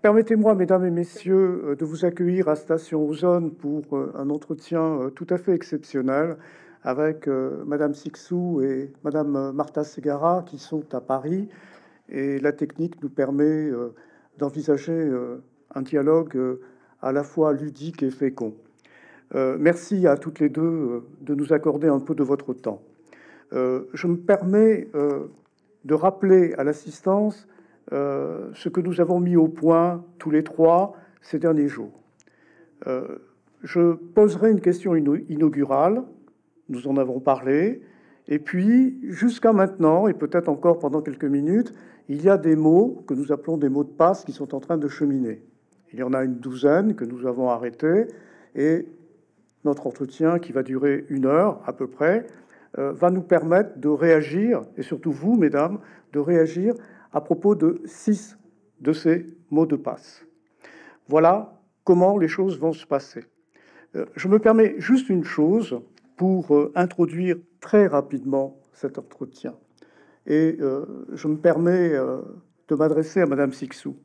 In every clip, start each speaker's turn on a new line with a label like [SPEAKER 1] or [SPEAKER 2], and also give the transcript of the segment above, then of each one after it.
[SPEAKER 1] Permettez-moi, mesdames et messieurs, euh, de vous accueillir à Station Ozone pour euh, un entretien euh, tout à fait exceptionnel avec Madame Sixou et Madame Martha Segara qui sont à Paris. Et la technique nous permet d'envisager un dialogue à la fois ludique et fécond. Merci à toutes les deux de nous accorder un peu de votre temps. Je me permets de rappeler à l'assistance euh, ce que nous avons mis au point tous les trois ces derniers jours. Euh, je poserai une question inaugurale, nous en avons parlé, et puis jusqu'à maintenant, et peut-être encore pendant quelques minutes, il y a des mots que nous appelons des mots de passe qui sont en train de cheminer. Il y en a une douzaine que nous avons arrêtés, et notre entretien, qui va durer une heure à peu près, euh, va nous permettre de réagir, et surtout vous, mesdames, de réagir à propos de six de ces mots de passe. Voilà comment les choses vont se passer. Euh, je me permets juste une chose pour euh, introduire très rapidement cet entretien. Et euh, je me permets de m'adresser à Madame Sixou.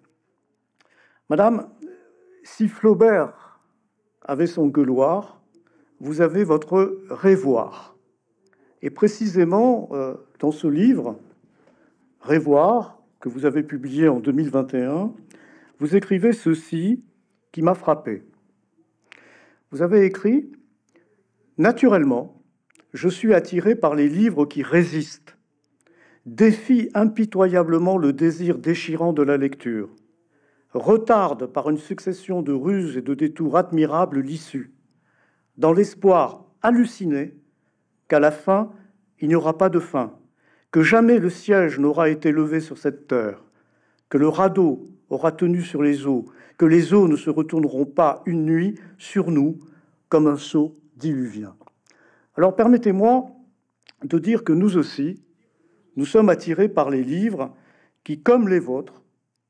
[SPEAKER 1] Madame, si Flaubert avait son gueuloir, vous avez votre révoir. Et précisément, dans ce livre, Révoir, que vous avez publié en 2021, vous écrivez ceci qui m'a frappé. Vous avez écrit Naturellement, je suis attiré par les livres qui résistent, défient impitoyablement le désir déchirant de la lecture, retardent par une succession de ruses et de détours admirables l'issue, dans l'espoir halluciné qu'à la fin, il n'y aura pas de fin, que jamais le siège n'aura été levé sur cette terre, que le radeau aura tenu sur les eaux, que les eaux ne se retourneront pas une nuit sur nous comme un seau diluvien. Alors permettez-moi de dire que nous aussi, nous sommes attirés par les livres qui, comme les vôtres,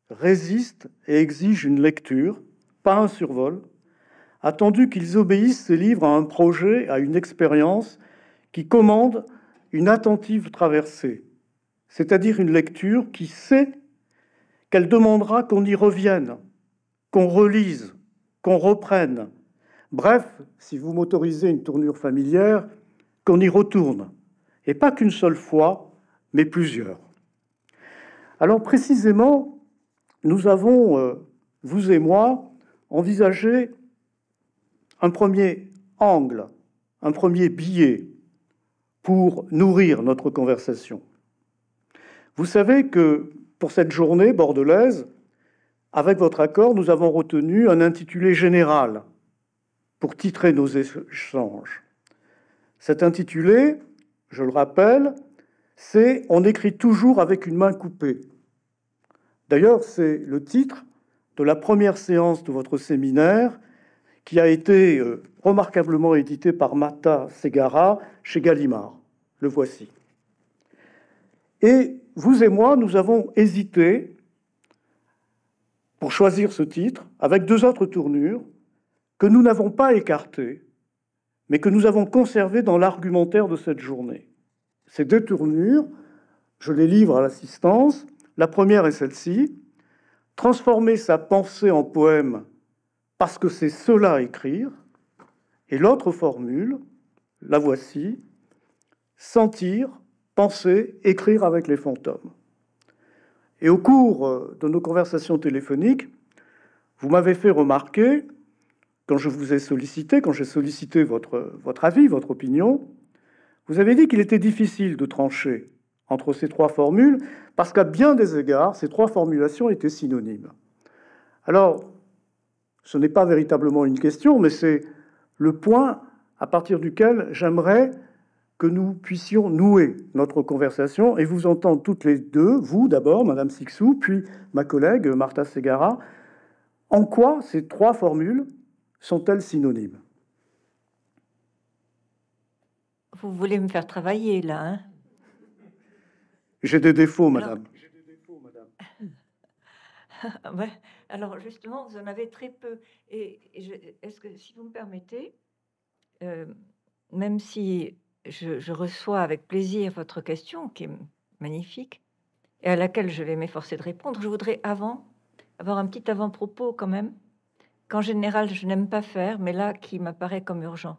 [SPEAKER 1] résistent et exigent une lecture, pas un survol, attendu qu'ils obéissent ces livres à un projet, à une expérience qui commande une attentive traversée, c'est-à-dire une lecture qui sait qu'elle demandera qu'on y revienne, qu'on relise, qu'on reprenne. Bref, si vous m'autorisez une tournure familière, qu'on y retourne, et pas qu'une seule fois, mais plusieurs. Alors précisément, nous avons, euh, vous et moi, envisagé un premier angle, un premier billet pour nourrir notre conversation. Vous savez que pour cette journée bordelaise, avec votre accord, nous avons retenu un intitulé général pour titrer nos échanges. Cet intitulé, je le rappelle, c'est On écrit toujours avec une main coupée. D'ailleurs, c'est le titre de la première séance de votre séminaire qui a été euh, remarquablement édité par Mata Segara chez Gallimard. Le voici. Et vous et moi, nous avons hésité pour choisir ce titre avec deux autres tournures que nous n'avons pas écartées, mais que nous avons conservées dans l'argumentaire de cette journée. Ces deux tournures, je les livre à l'assistance. La première est celle-ci. Transformer sa pensée en poème parce que c'est cela écrire. Et l'autre formule, la voici, sentir, penser, écrire avec les fantômes. Et au cours euh, de nos conversations téléphoniques, vous m'avez fait remarquer, quand je vous ai sollicité, quand j'ai sollicité votre, votre avis, votre opinion, vous avez dit qu'il était difficile de trancher entre ces trois formules, parce qu'à bien des égards, ces trois formulations étaient synonymes. Alors, ce n'est pas véritablement une question, mais c'est le point à partir duquel j'aimerais que nous puissions nouer notre conversation et vous entendre toutes les deux, vous d'abord, Madame Sixou, puis ma collègue Martha Segara, en quoi ces trois formules sont-elles synonymes
[SPEAKER 2] Vous voulez me faire travailler là hein
[SPEAKER 1] J'ai des défauts, Madame. J'ai des défauts, Madame.
[SPEAKER 2] Alors justement, vous en avez très peu. Et, est-ce que, si vous me permettez, euh, même si je, reçois avec plaisir votre question, qui est magnifique, et à laquelle je vais m'efforcer de répondre, je voudrais avant avoir un petit avant-propos quand même, qu'en général je n'aime pas faire, mais là qui m'apparaît comme urgent.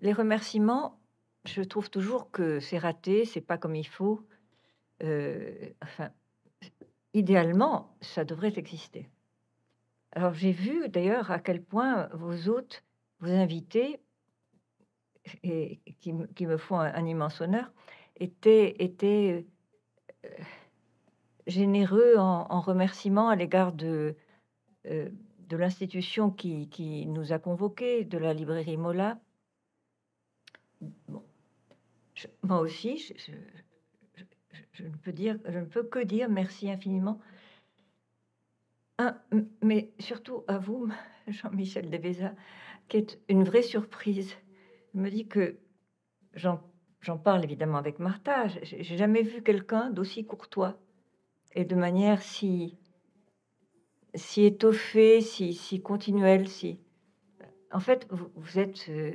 [SPEAKER 2] Les remerciements, je trouve toujours que c'est raté, c'est pas comme il faut. Euh, enfin, idéalement, ça devrait exister. Alors j'ai vu d'ailleurs à quel point vos hôtes, vos invités, et qui, me font un, immense honneur, étaient, euh, généreux en, en remerciements à l'égard de, euh, l'institution qui, nous a convoqués, de la librairie Mola. moi aussi, je, je ne peux dire, je ne peux que dire merci infiniment. mais surtout à vous, Jean-Michel Devesa, qui est une vraie surprise. Je me dis que j'en, parle évidemment avec Martha. J'ai jamais vu quelqu'un d'aussi courtois et de manière si si étoffée, si, si continuelle, si. En fait, vous, vous êtes euh,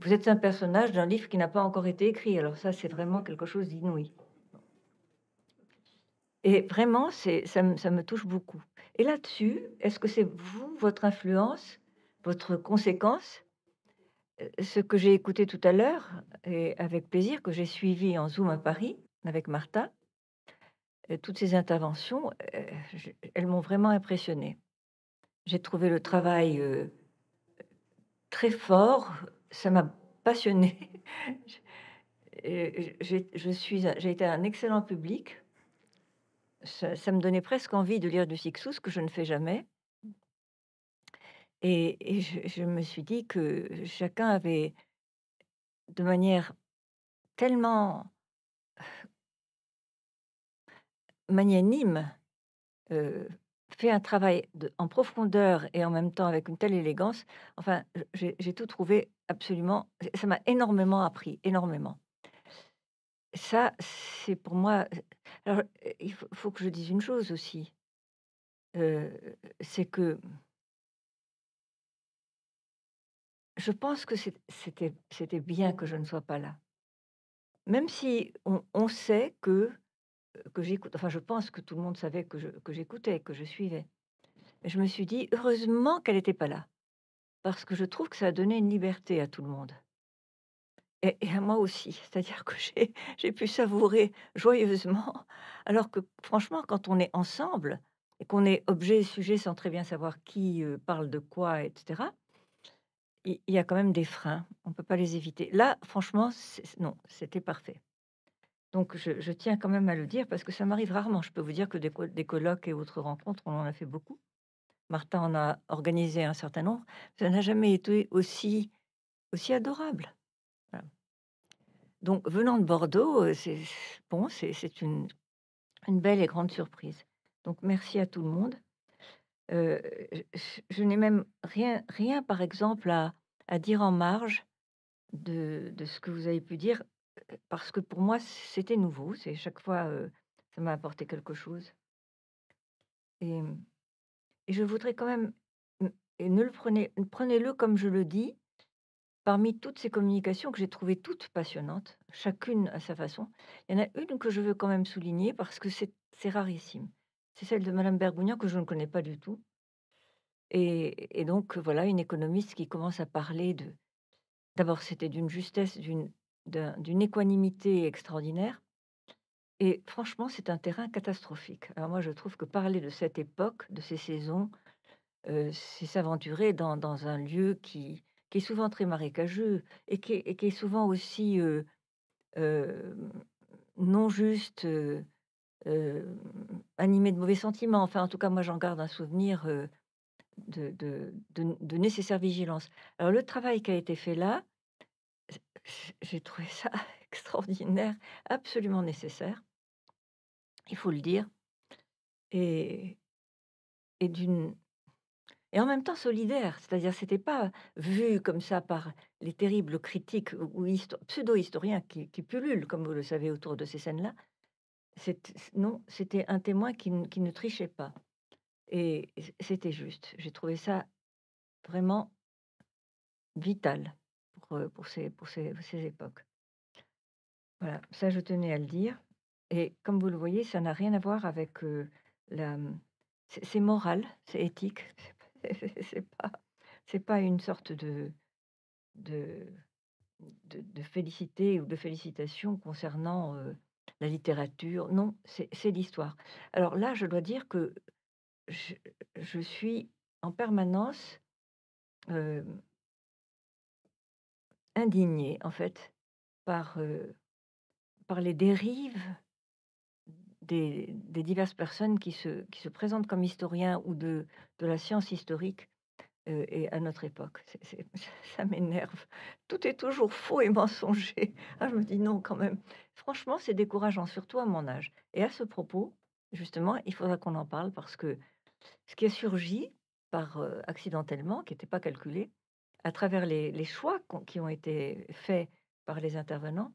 [SPEAKER 2] vous êtes un personnage d'un livre qui n'a pas encore été écrit. Alors ça, c'est vraiment quelque chose d'inouï. Et vraiment, c'est, ça, me, touche beaucoup. Et là-dessus, est-ce que c'est vous, votre influence, votre conséquence euh, Ce que j'ai écouté tout à l'heure, et avec plaisir, que j'ai suivi en Zoom à Paris avec Martha, euh, toutes ces interventions, euh, elles m'ont vraiment impressionnée. J'ai trouvé le travail très fort, ça m'a passionnée. j'ai été un excellent public ça, me donnait presque envie de lire du Sixou, que je ne fais jamais. Et, je, me suis dit que chacun avait, de manière tellement magnanime, euh, fait un travail en profondeur et en même temps avec une telle élégance. Enfin, j'ai tout trouvé absolument. Ça m'a énormément appris, énormément ça, c'est pour moi. Alors, il faut, que je dise une chose aussi. c'est que je pense que c'était bien que je ne sois pas là. Même si on, sait que, que j'écoute, enfin je pense que tout le monde savait que j'écoutais, que, je suivais. Mais je me suis dit, heureusement qu'elle n'était pas là, parce que je trouve que ça a donné une liberté à tout le monde et, à moi aussi. C'est-à-dire que j'ai pu savourer joyeusement, alors que franchement, quand on est ensemble et qu'on est objet et sujet sans très bien savoir qui euh, parle de quoi, etc., il y a quand même des freins, on ne peut pas les éviter. Là, franchement, non, c'était parfait. Donc, je, tiens quand même à le dire parce que ça m'arrive rarement. Je peux vous dire que des, colloques et autres rencontres, on en a fait beaucoup. Martin en a organisé un certain nombre. Ça n'a jamais été aussi, aussi adorable. Donc, venant de Bordeaux, euh, c'est bon, c'est une, belle et grande surprise. Donc, merci à tout le monde. Euh, je, n'ai même rien, rien, par exemple, à, dire en marge de, ce que vous avez pu dire, euh, parce que pour moi, c'était nouveau. C'est chaque fois, ça m'a apporté quelque chose. Et, et, je voudrais quand même, et ne le prenez, prenez-le comme je le dis, Parmi toutes ces communications que j'ai trouvées toutes passionnantes, chacune à sa façon, il y en a une que je veux quand même souligner parce que c'est rarissime. C'est celle de Madame Bergougnan que je ne connais pas du tout. Et, donc voilà une économiste qui commence à parler de... D'abord c'était d'une justesse, d'une d'une équanimité extraordinaire. Et franchement, c'est un terrain catastrophique. Alors moi, je trouve que parler de cette époque, de ces saisons, euh, c'est s'aventurer dans, un lieu qui, est souvent très marécageux et qui est, souvent aussi non juste, animé de mauvais sentiments. Enfin, en tout cas, moi, j'en garde un souvenir de, de, nécessaire vigilance. Alors, le travail qui a été fait là, j'ai trouvé ça extraordinaire, absolument nécessaire, il faut le dire, et, et d'une et en même temps solidaire. C'est-à-dire, c'était pas vu comme ça par les terribles critiques ou pseudo-historiens qui, pullulent, comme vous le savez, autour de ces scènes-là. Non, c'était un témoin qui, ne trichait pas. Et c'était juste. J'ai trouvé ça vraiment vital pour, euh, pour, ces, pour ces, époques. Voilà, ça je tenais à le dire. Et comme vous le voyez, ça n'a rien à voir avec euh, la. C'est moral, c'est éthique, c'est pas, c'est pas une sorte de, de, de, de, félicité ou de félicitation concernant la littérature. Non, c'est l'histoire. Alors là, je dois dire que je, je suis en permanence indignée, en fait, par, par les dérives des, diverses personnes qui se, qui se présentent comme historiens ou de, de la science historique euh, et à notre époque. ça m'énerve. Tout est toujours faux et mensonger. Ah, je me dis non quand même. Franchement, c'est décourageant, surtout à mon âge. Et à ce propos, justement, il faudra qu'on en parle parce que ce qui a surgi par euh, accidentellement, qui n'était pas calculé, à travers les, les choix qui ont été faits par les intervenants,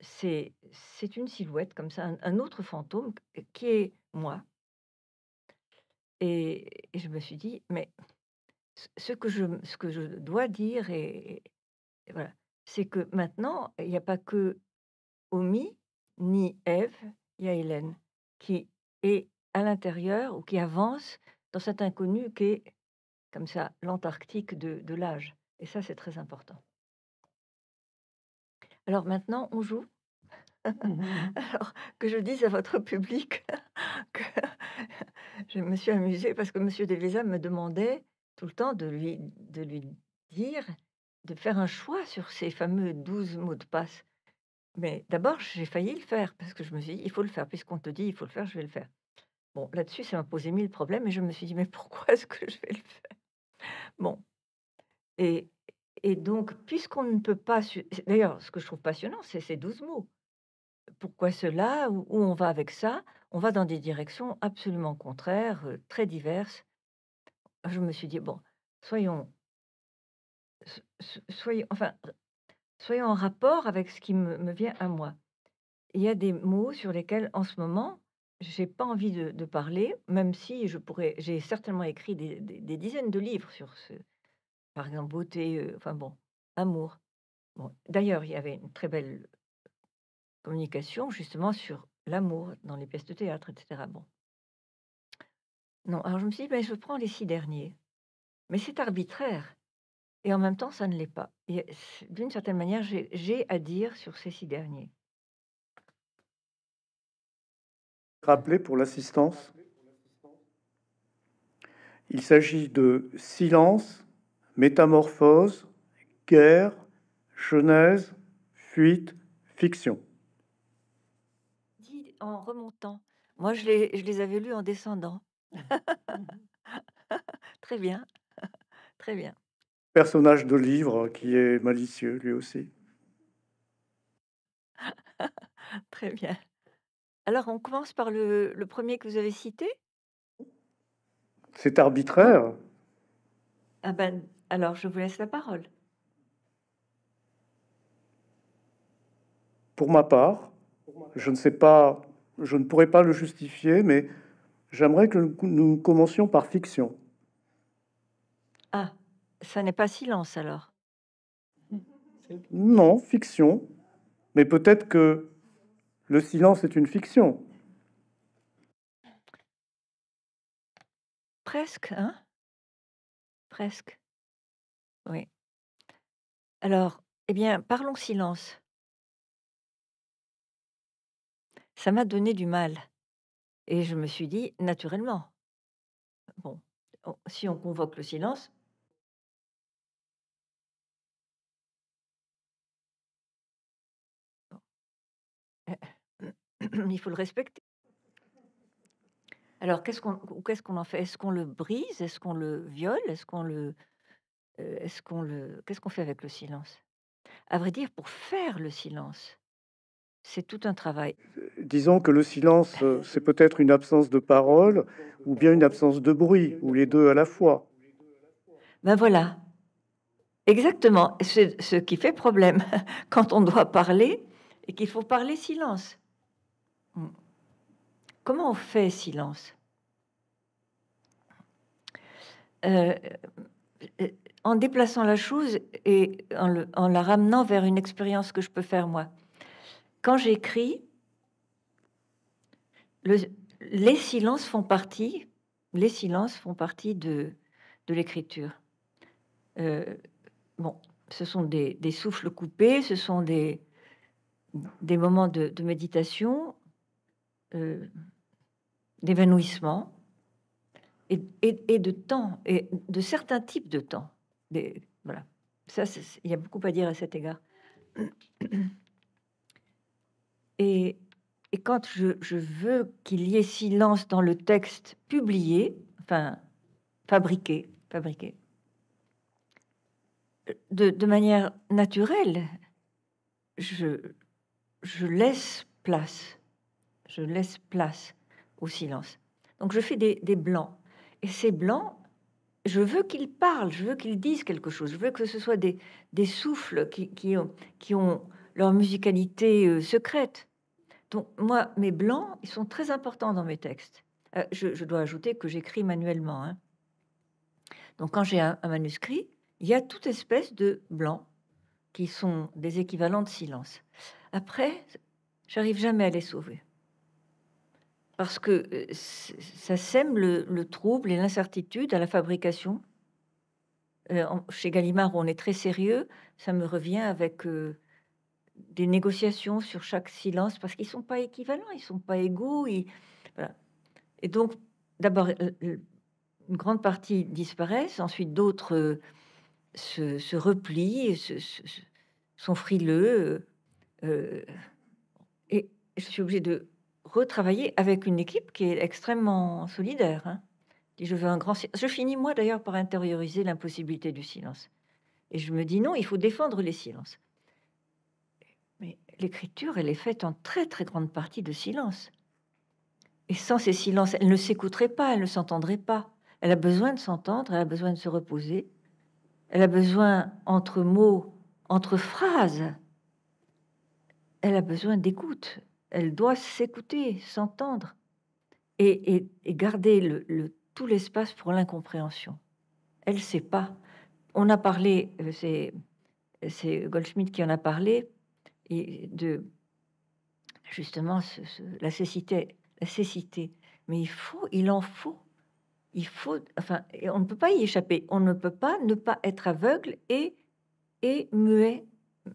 [SPEAKER 2] c'est une silhouette comme ça, un, autre fantôme qui est moi. Et, je me suis dit, mais ce que je, ce que je dois dire, et, c'est que maintenant, il n'y a pas que Omi ni Eve, il y a Hélène qui est à l'intérieur ou qui avance dans cet inconnu qui est comme ça l'Antarctique de l'âge. Et ça, c'est très important. Alors maintenant, on joue. Mmh. Alors que je dise à votre public que je me suis amusée parce que Monsieur Devesa me demandait tout le temps de lui, de lui dire, de faire un choix sur ces fameux 12 mots de passe. Mais d'abord, j'ai failli le faire parce que je me suis dit, il faut le faire, puisqu'on te dit, il faut le faire, je vais le faire. Bon, là-dessus, ça m'a posé mille problèmes et je me suis dit, mais pourquoi est-ce que je vais le faire Bon. Et et donc, puisqu'on ne peut pas... D'ailleurs, ce que je trouve passionnant, c'est ces douze mots. Pourquoi cela Où on va avec ça On va dans des directions absolument contraires, euh, très diverses. Je me suis dit, bon, soyons... Soyons, enfin, soyons en rapport avec ce qui me, vient à moi. Il y a des mots sur lesquels, en ce moment, j'ai pas envie de, parler, même si je pourrais, j'ai certainement écrit des, dizaines de livres sur ce, par exemple beauté, enfin bon, amour. Bon. D'ailleurs, il y avait une très belle communication justement sur l'amour dans les pièces de théâtre, etc. Bon. Non, alors je me suis dit, «Ben, je prends les six derniers. Mais c'est arbitraire. Et en même temps, ça ne l'est pas. Et d'une certaine manière, j'ai à dire sur ces six derniers.
[SPEAKER 1] Rappelez pour l'assistance. Il s'agit de Silence, métamorphose, guerre, genèse, fuite, fiction.
[SPEAKER 2] en remontant. Moi, je les, je les avais lus en descendant. très bien, très bien.
[SPEAKER 1] Personnage de livre qui est malicieux lui aussi.
[SPEAKER 2] très bien. Alors, on commence par le, le premier que vous avez cité
[SPEAKER 1] C'est arbitraire.
[SPEAKER 2] Ah ben, alors, je vous laisse la parole.
[SPEAKER 1] Pour ma part, je ne sais pas, je ne pourrais pas le justifier, mais j'aimerais que nous commencions par fiction.
[SPEAKER 2] Ah, ça n'est pas silence alors.
[SPEAKER 1] Non, fiction. Mais peut-être que le silence est une fiction.
[SPEAKER 2] Presque, hein Presque. Oui. Alors, eh bien, parlons silence. Ça m'a donné du mal et je me suis dit naturellement, bon, si on convoque le silence Il faut le respecter. Alors qu'est-ce qu'on qu'est-ce qu'on en fait? Est-ce qu'on le brise? Est-ce qu'on le viole? Est-ce qu'on le euh, est-ce qu'on le, qu'est-ce qu'on fait avec le silence À vrai dire, pour faire le silence, c'est tout un travail. Euh,
[SPEAKER 1] disons que le silence, euh, c'est peut-être une absence de parole ou bien une absence de bruit, ou les deux à la fois.
[SPEAKER 2] Ben voilà. Exactement. C'est ce qui fait problème quand on doit parler et qu'il faut parler silence. Hmm. Comment on fait silence en déplaçant la chose et en, la ramenant vers une expérience que je peux faire moi. Quand j'écris, les silences font partie, les silences font partie de, de l'écriture. Euh, bon, ce sont des, souffles coupés, ce sont des, des moments de, méditation, euh, d'évanouissement et, et de temps, et de certains types de temps voilà. Ça, il y a beaucoup à dire à cet égard. Et, quand je, veux qu'il y ait silence dans le texte publié, enfin fabriqué, fabriqué, de, manière naturelle, je, je laisse place, je laisse place au silence. Donc je fais des, des blancs. Et ces blancs, je veux qu'ils parlent, je veux qu'ils disent quelque chose, je veux que ce soit des, des souffles qui, ont, qui ont leur musicalité euh, secrète. Donc moi, mes blancs, ils sont très importants dans mes textes. Euh, je, dois ajouter que j'écris manuellement. Hein. Donc quand j'ai un, manuscrit, il y a toute espèce de blancs qui sont des équivalents de silence. Après, j'arrive jamais à les sauver parce que euh, ça sème le, trouble et l'incertitude à la fabrication. Euh, chez Gallimard, on est très sérieux. Ça me revient avec euh, des négociations sur chaque silence parce qu'ils sont pas équivalents, ils sont pas égaux. Et donc, d'abord, une grande partie disparaissent, ensuite d'autres se, replient, sont frileux. et je suis obligée de retravailler avec une équipe qui est extrêmement solidaire. Hein. je veux un grand. Je finis moi d'ailleurs par intérioriser l'impossibilité du silence. Et je me dis non, il faut défendre les silences. Mais l'écriture, elle est faite en très très grande partie de silence. Et sans ces silences, elle ne s'écouterait pas, elle ne s'entendrait pas. Elle a besoin de s'entendre, elle a besoin de se reposer. Elle a besoin entre mots, entre phrases. Elle a besoin d'écoute elle doit s'écouter, s'entendre et, garder le, tout l'espace pour l'incompréhension. Elle ne sait pas. On a parlé, euh, c'est, c'est Goldschmidt qui en a parlé, et de justement la cécité. La cécité. Mais il faut, il en faut. Il faut, enfin, on ne peut pas y échapper. On ne peut pas ne pas être aveugle et, et muet.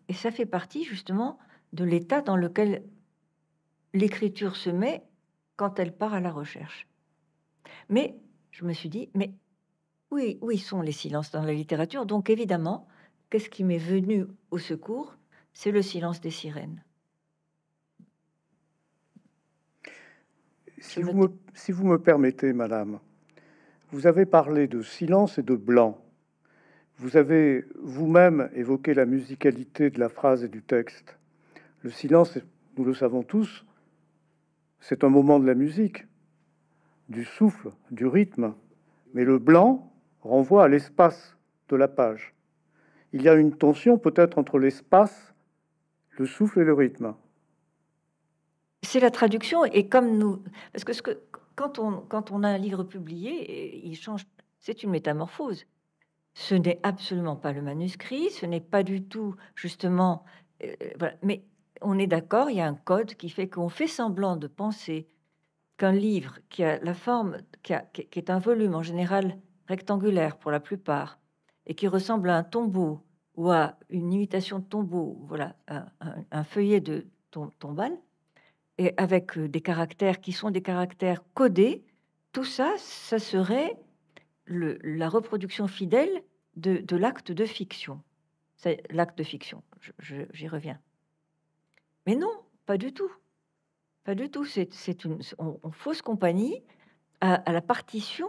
[SPEAKER 2] Et ça fait partie justement de l'état dans lequel l'écriture se met quand elle part à la recherche. Mais je me suis dit, mais oui, oui sont les silences dans la littérature Donc évidemment, qu'est-ce qui m'est venu au secours C'est le silence des sirènes.
[SPEAKER 1] Si vous, si vous, me, permettez, madame, vous avez parlé de silence et de blanc. Vous avez vous-même évoqué la musicalité de la phrase et du texte. Le silence, nous le savons tous, c'est un moment de la musique, du souffle, du rythme, mais le blanc renvoie à l'espace de la page. Il y a une tension peut-être entre l'espace, le souffle et le rythme.
[SPEAKER 2] C'est la traduction, et comme nous... Parce que, ce que quand, on, quand on a un livre publié, il change... C'est une métamorphose. Ce n'est absolument pas le manuscrit, ce n'est pas du tout justement... Euh, on est d'accord, il y a un code qui fait qu'on fait semblant de penser qu'un livre qui a la forme, qui, est un volume en général rectangulaire pour la plupart, et qui ressemble à un tombeau ou à une imitation de tombeau, voilà, un, feuillet de tombale, et avec euh, des caractères qui sont des caractères codés, tout ça, ça serait la reproduction fidèle de, de l'acte de fiction. C'est l'acte de fiction, j'y reviens. Mais non, pas du tout. Pas du tout. C'est une fausse compagnie à, la partition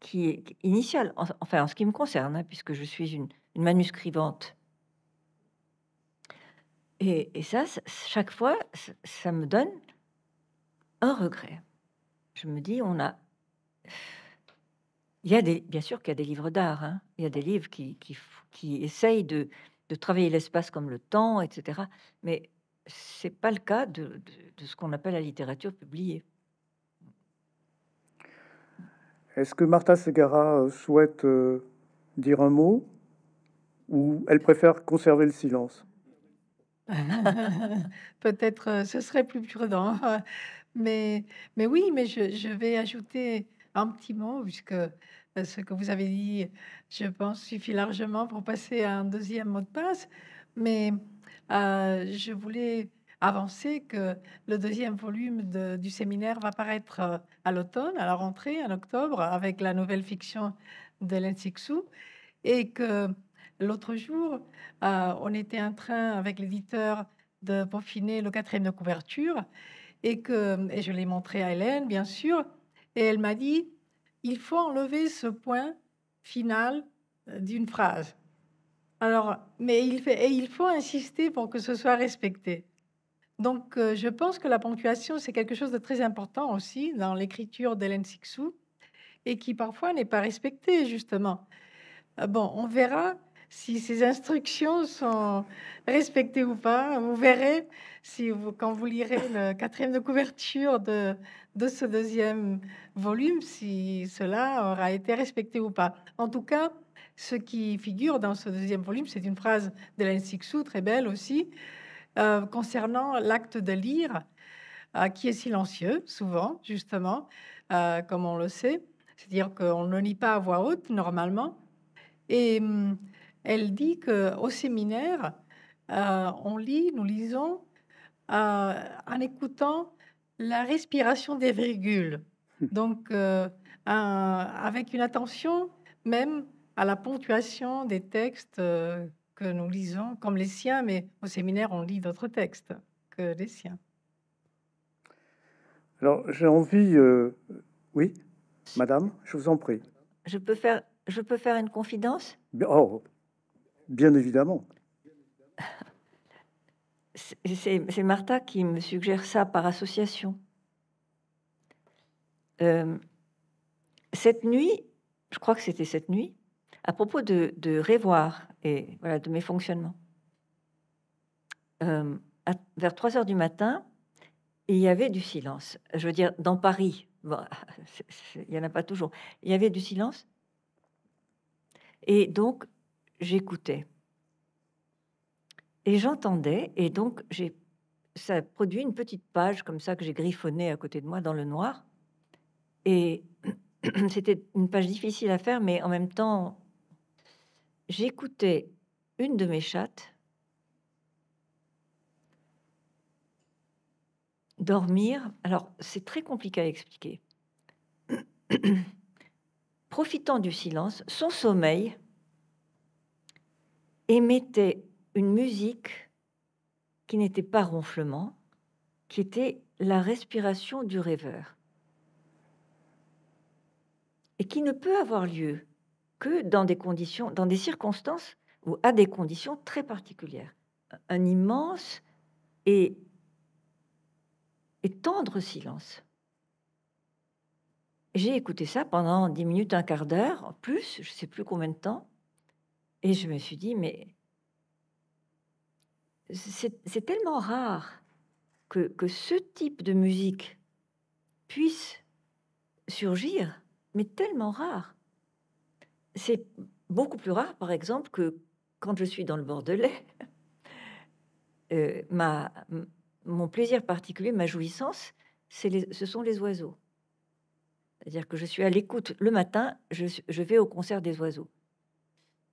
[SPEAKER 2] qui est initiale. En, enfin, en ce qui me concerne, hein, puisque je suis une, manuscrivante. Et, ça, chaque fois, ça me donne un regret. Je me dis, on a. Il y a des, bien sûr qu'il y a des livres d'art, hein. il y a des livres qui, qui, essayent de, de travailler l'espace comme le temps, etc. Mais c'est pas le cas de, ce qu'on appelle la littérature publiée.
[SPEAKER 1] Est-ce que Martha Segarra euh, souhaite euh, dire un mot ou elle préfère conserver le silence
[SPEAKER 3] Peut-être euh, ce serait plus prudent. Mais, mais oui, mais je, je, vais ajouter un petit mot, puisque ce que vous avez dit, je pense, suffit largement pour passer à un deuxième mot de passe. Mais euh, je voulais avancer que le deuxième volume du séminaire va paraître euh, à l'automne, à la rentrée, en octobre, avec la nouvelle fiction de Sixou. Et que l'autre jour, euh, on était en train avec l'éditeur de peaufiner le quatrième de couverture. Et que et je l'ai montré à Hélène, bien sûr. Et elle m'a dit il faut enlever ce point final d'une phrase. Alors, mais il, et il faut insister pour que ce soit respecté. Donc, euh, je pense que la ponctuation, c'est quelque chose de très important aussi dans l'écriture d'Hélène Sixou et qui parfois n'est pas respectée, justement. Euh, bon, on verra si ces instructions sont respectées ou pas. Vous verrez si vous, quand vous lirez le quatrième de couverture de ce deuxième volume, si cela aura été respecté ou pas. En tout cas, ce qui figure dans ce deuxième volume, c'est une phrase de l'Ensiksou, très belle aussi, euh, concernant l'acte de lire, euh, qui est silencieux, souvent, justement, euh, comme on le sait. C'est-à-dire qu'on ne lit pas à voix haute, normalement. Et hum, elle dit qu'au séminaire, on lit, nous lisons, en écoutant la respiration des virgules. Hum. Donc, avec une attention même à la ponctuation des textes euh, que nous lisons, comme les siens, mais au séminaire, on lit d'autres textes que les siens.
[SPEAKER 1] Alors, j'ai envie... Euh, oui, madame, je vous en prie.
[SPEAKER 2] Je peux faire, je peux faire une confidence
[SPEAKER 1] oh, Bien évidemment.
[SPEAKER 2] C'est Martha qui me suggère ça par association. Euh, cette nuit, je crois que c'était cette nuit, à propos de, revoir et voilà, de mes fonctionnements. Euh, vers 3 heures du matin, il y avait du silence. Je veux dire, dans Paris, il n'y en a pas toujours. Il y avait du silence. Et donc, j'écoutais. Et j'entendais, et donc j'ai, ça produit une petite page comme ça que j'ai griffonnée à côté de moi dans le noir. Et c'était une page difficile à faire, mais en même temps j'écoutais une de mes chattes dormir. Alors, c'est très compliqué à expliquer. Profitant du silence, son sommeil émettait une musique qui n'était pas ronflement, qui était la respiration du rêveur, et qui ne peut avoir lieu que dans des conditions, dans des circonstances ou à des conditions très particulières. Un immense et, tendre silence. J'ai écouté ça pendant dix minutes, un quart d'heure, en plus, je ne sais plus combien de temps, et je me suis dit, mais c'est tellement rare que ce type de musique puisse surgir, mais tellement rare c'est beaucoup plus rare, par exemple, que quand je suis dans le Bordelais, euh, ma, mon plaisir particulier, ma jouissance, ce sont les oiseaux. C'est-à-dire que je suis à l'écoute le matin, je, vais au concert des oiseaux.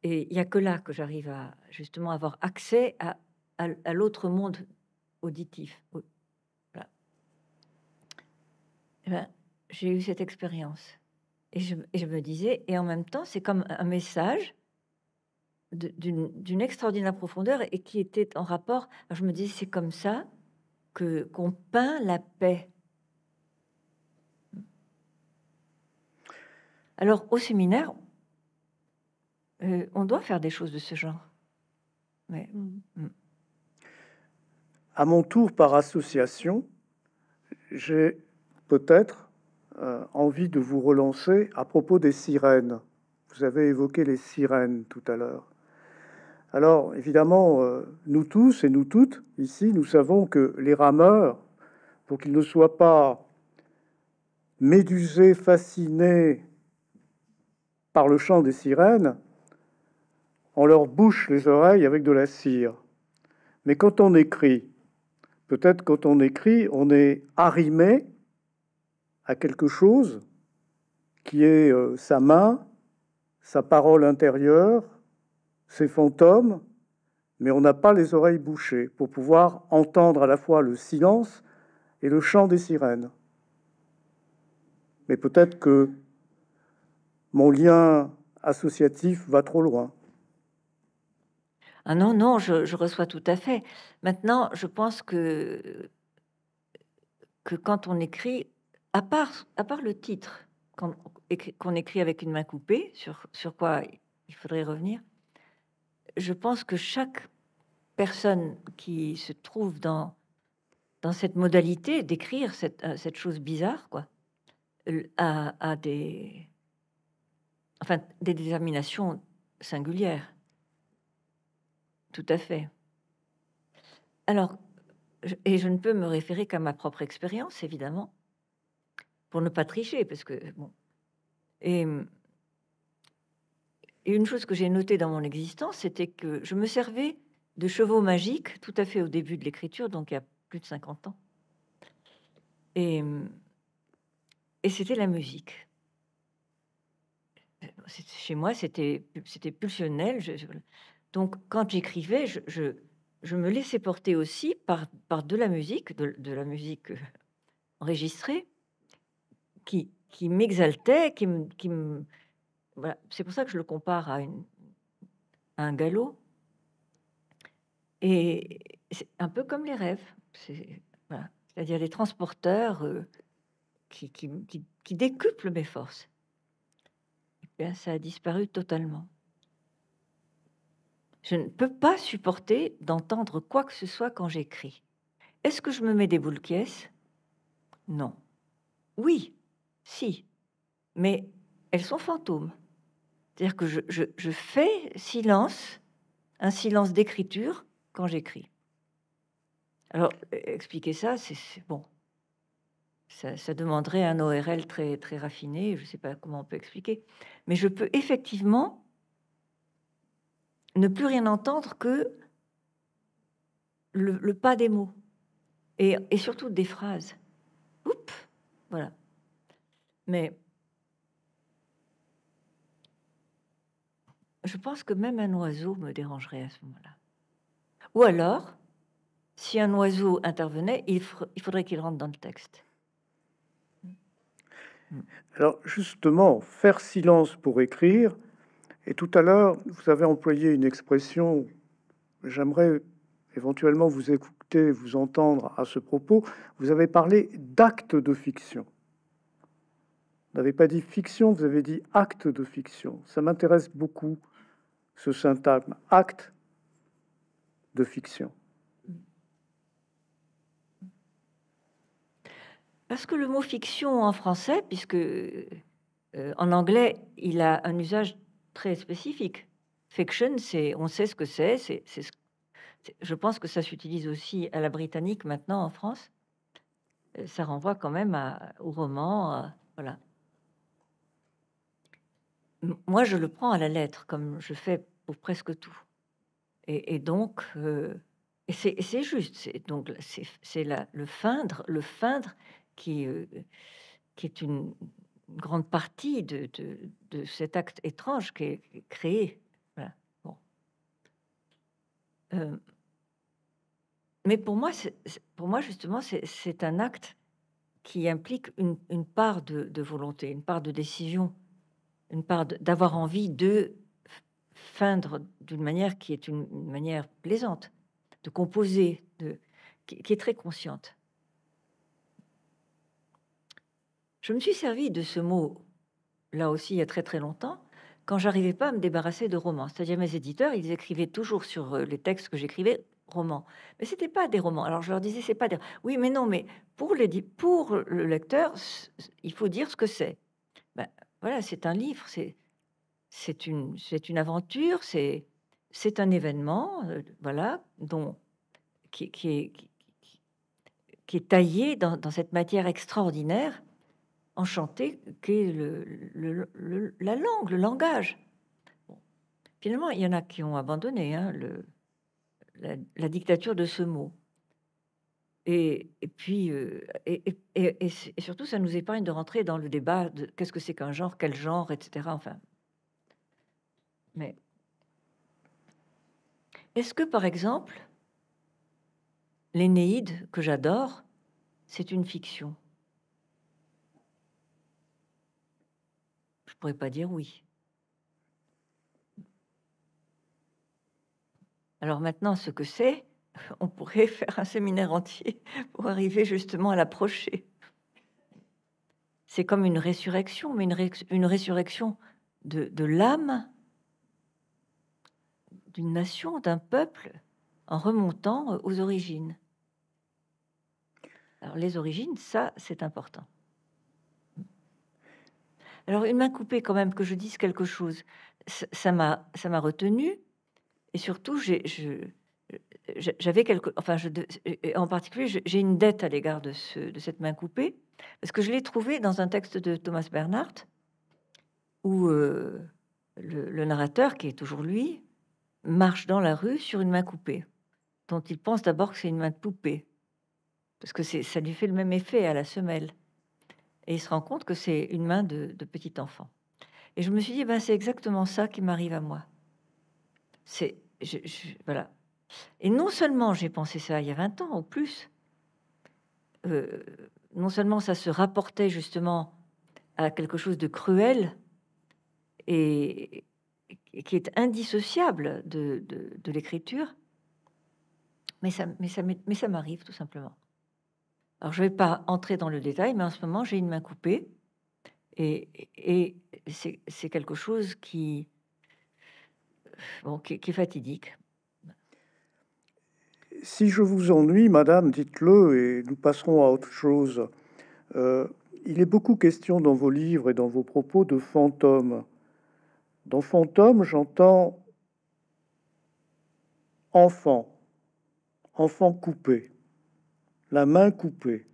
[SPEAKER 2] Et il n'y a que là que j'arrive à justement avoir accès à, l'autre monde auditif. Eh ben, j'ai eu cette expérience. Et je, me disais, et en même temps, c'est comme un message d'une extraordinaire profondeur et qui était en rapport. je me disais, c'est comme ça que qu'on peint la paix. Alors au séminaire, euh, on doit faire des choses de ce genre. Mais, mm. Mm.
[SPEAKER 1] À mon tour, par association, j'ai peut-être euh, envie de vous relancer à propos des sirènes. Vous avez évoqué les sirènes tout à l'heure. Alors, évidemment, euh, nous tous et nous toutes, ici, nous savons que les rameurs, pour qu'ils ne soient pas médusés, fascinés par le chant des sirènes, on leur bouche les oreilles avec de la cire. Mais quand on écrit, peut-être quand on écrit, on est arrimé à quelque chose qui est euh, sa main, sa parole intérieure, ses fantômes, mais on n'a pas les oreilles bouchées pour pouvoir entendre à la fois le silence et le chant des sirènes. Mais peut-être que mon lien associatif va trop loin.
[SPEAKER 2] Ah non, non, je, je, reçois tout à fait. Maintenant, je pense que, que quand on écrit, à part, à part le titre qu'on écrit avec une main coupée, sur, sur quoi il faudrait revenir, je pense que chaque personne qui se trouve dans, dans cette modalité d'écrire cette, euh, chose bizarre, quoi, a, a des, enfin, des déterminations singulières. Tout à fait. Alors, et je ne peux me référer qu'à ma propre expérience, évidemment pour ne pas tricher, parce que bon. Et, une chose que j'ai notée dans mon existence, c'était que je me servais de chevaux magiques tout à fait au début de l'écriture, donc il y a plus de 50 ans. Et, et c'était la musique. Euh, chez moi, c'était pulsionnel. donc, quand j'écrivais, je, je, me laissais porter aussi par, par de la musique, de, de la musique euh, enregistrée, qui, m'exaltait, qui me... voilà. C'est pour ça que je le compare à, un galop. Et c'est un peu comme les rêves. C'est, à dire les transporteurs euh, qui, décuplent mes forces. Et eh bien, ça a disparu totalement. Je ne peux pas supporter d'entendre quoi que ce soit quand j'écris. Est-ce que je me mets des boules quièces Non. Oui, si, mais elles sont fantômes. C'est-à-dire que je, fais silence, un silence d'écriture quand j'écris. Alors, expliquer ça, c'est bon. Ça, demanderait un ORL très, très raffiné, je ne sais pas comment on peut expliquer. Mais je peux effectivement ne plus rien entendre que le, pas des mots et, et surtout des phrases. Oups, voilà. Mais je pense que même un oiseau me dérangerait à ce moment-là. Ou alors, si un oiseau intervenait, il, faudrait qu'il rentre dans le texte.
[SPEAKER 1] Hmm. Alors justement, faire silence pour écrire, et tout à l'heure, vous avez employé une expression, j'aimerais éventuellement vous écouter, vous entendre à ce propos, vous avez parlé d'actes de fiction. Vous n'avez pas dit fiction, vous avez dit acte de fiction. Ça m'intéresse beaucoup, ce syntagme, acte de fiction.
[SPEAKER 2] Parce que le mot fiction en français, puisque euh, en anglais, il a un usage très spécifique. Fiction, c'est, on sait ce que c'est. C'est, je pense que ça s'utilise aussi à la britannique maintenant en France. Euh, ça renvoie quand même au roman, voilà moi, je le prends à la lettre, comme je fais pour presque tout. Et, donc, euh, c'est juste. C'est donc c'est le feindre, le feindre qui euh, qui est une grande partie de, cet acte étrange qui est créé. Euh, mais pour moi, pour moi justement, c'est un acte qui implique une, part de, de volonté, une part de décision part d'avoir envie de feindre d'une manière qui est une, manière plaisante, de composer, de, qui, est très consciente. Je me suis servi de ce mot là aussi il y a très très longtemps quand j'arrivais pas à me débarrasser de romans. C'est-à-dire mes éditeurs, ils écrivaient toujours sur euh, les textes que j'écrivais romans, mais c'était pas des romans. Alors je leur disais c'est pas des oui mais non mais pour les pour le lecteur il faut dire ce que c'est. Ben, voilà, c'est un livre, c'est une aventure, c'est un événement, euh, voilà, dont qui, est, taillé dans, cette matière extraordinaire, enchantée, qu'est la langue, le langage. Finalement, il y en a qui ont abandonné hein, le, la dictature de ce mot. Et, puis, euh, et, et, surtout, ça nous épargne de rentrer dans le débat de qu'est-ce que c'est qu'un genre, quel genre, etc. Enfin, mais est-ce que, par exemple, l'Énéide que j'adore, c'est une fiction Je pourrais pas dire oui. Alors maintenant, ce que c'est, on pourrait faire un séminaire entier pour arriver justement à l'approcher. C'est comme une résurrection, mais une, résurrection de, l'âme d'une nation, d'un peuple, en remontant euh, aux origines. Alors les origines, ça, c'est important. Alors une main coupée quand même que je dise quelque chose, ça m'a ça m'a retenu et surtout j'ai j'avais quelque, enfin, je, en particulier, j'ai une dette à l'égard de, de cette main coupée, parce que je l'ai trouvée dans un texte de Thomas Bernhardt, où euh, le, narrateur, qui est toujours lui, marche dans la rue sur une main coupée, dont il pense d'abord que c'est une main de poupée, parce que ça lui fait le même effet à la semelle, et il se rend compte que c'est une main de, petit enfant. Et je me suis dit, ben, c'est exactement ça qui m'arrive à moi. C'est, voilà, et non seulement j'ai pensé ça il y a 20 ans ou plus, euh, non seulement ça se rapportait justement à quelque chose de cruel et, qui est indissociable de, l'écriture, mais ça, ça, ça m'arrive tout simplement. Alors je vais pas entrer dans le détail, mais en ce moment j'ai une main coupée et, c'est quelque chose qui est fatidique
[SPEAKER 1] si je vous ennuie, madame, dites-le et nous passerons à autre chose. Euh, il est beaucoup question dans vos livres et dans vos propos de fantômes. Dans fantômes, j'entends enfant, enfant coupé, la main coupée,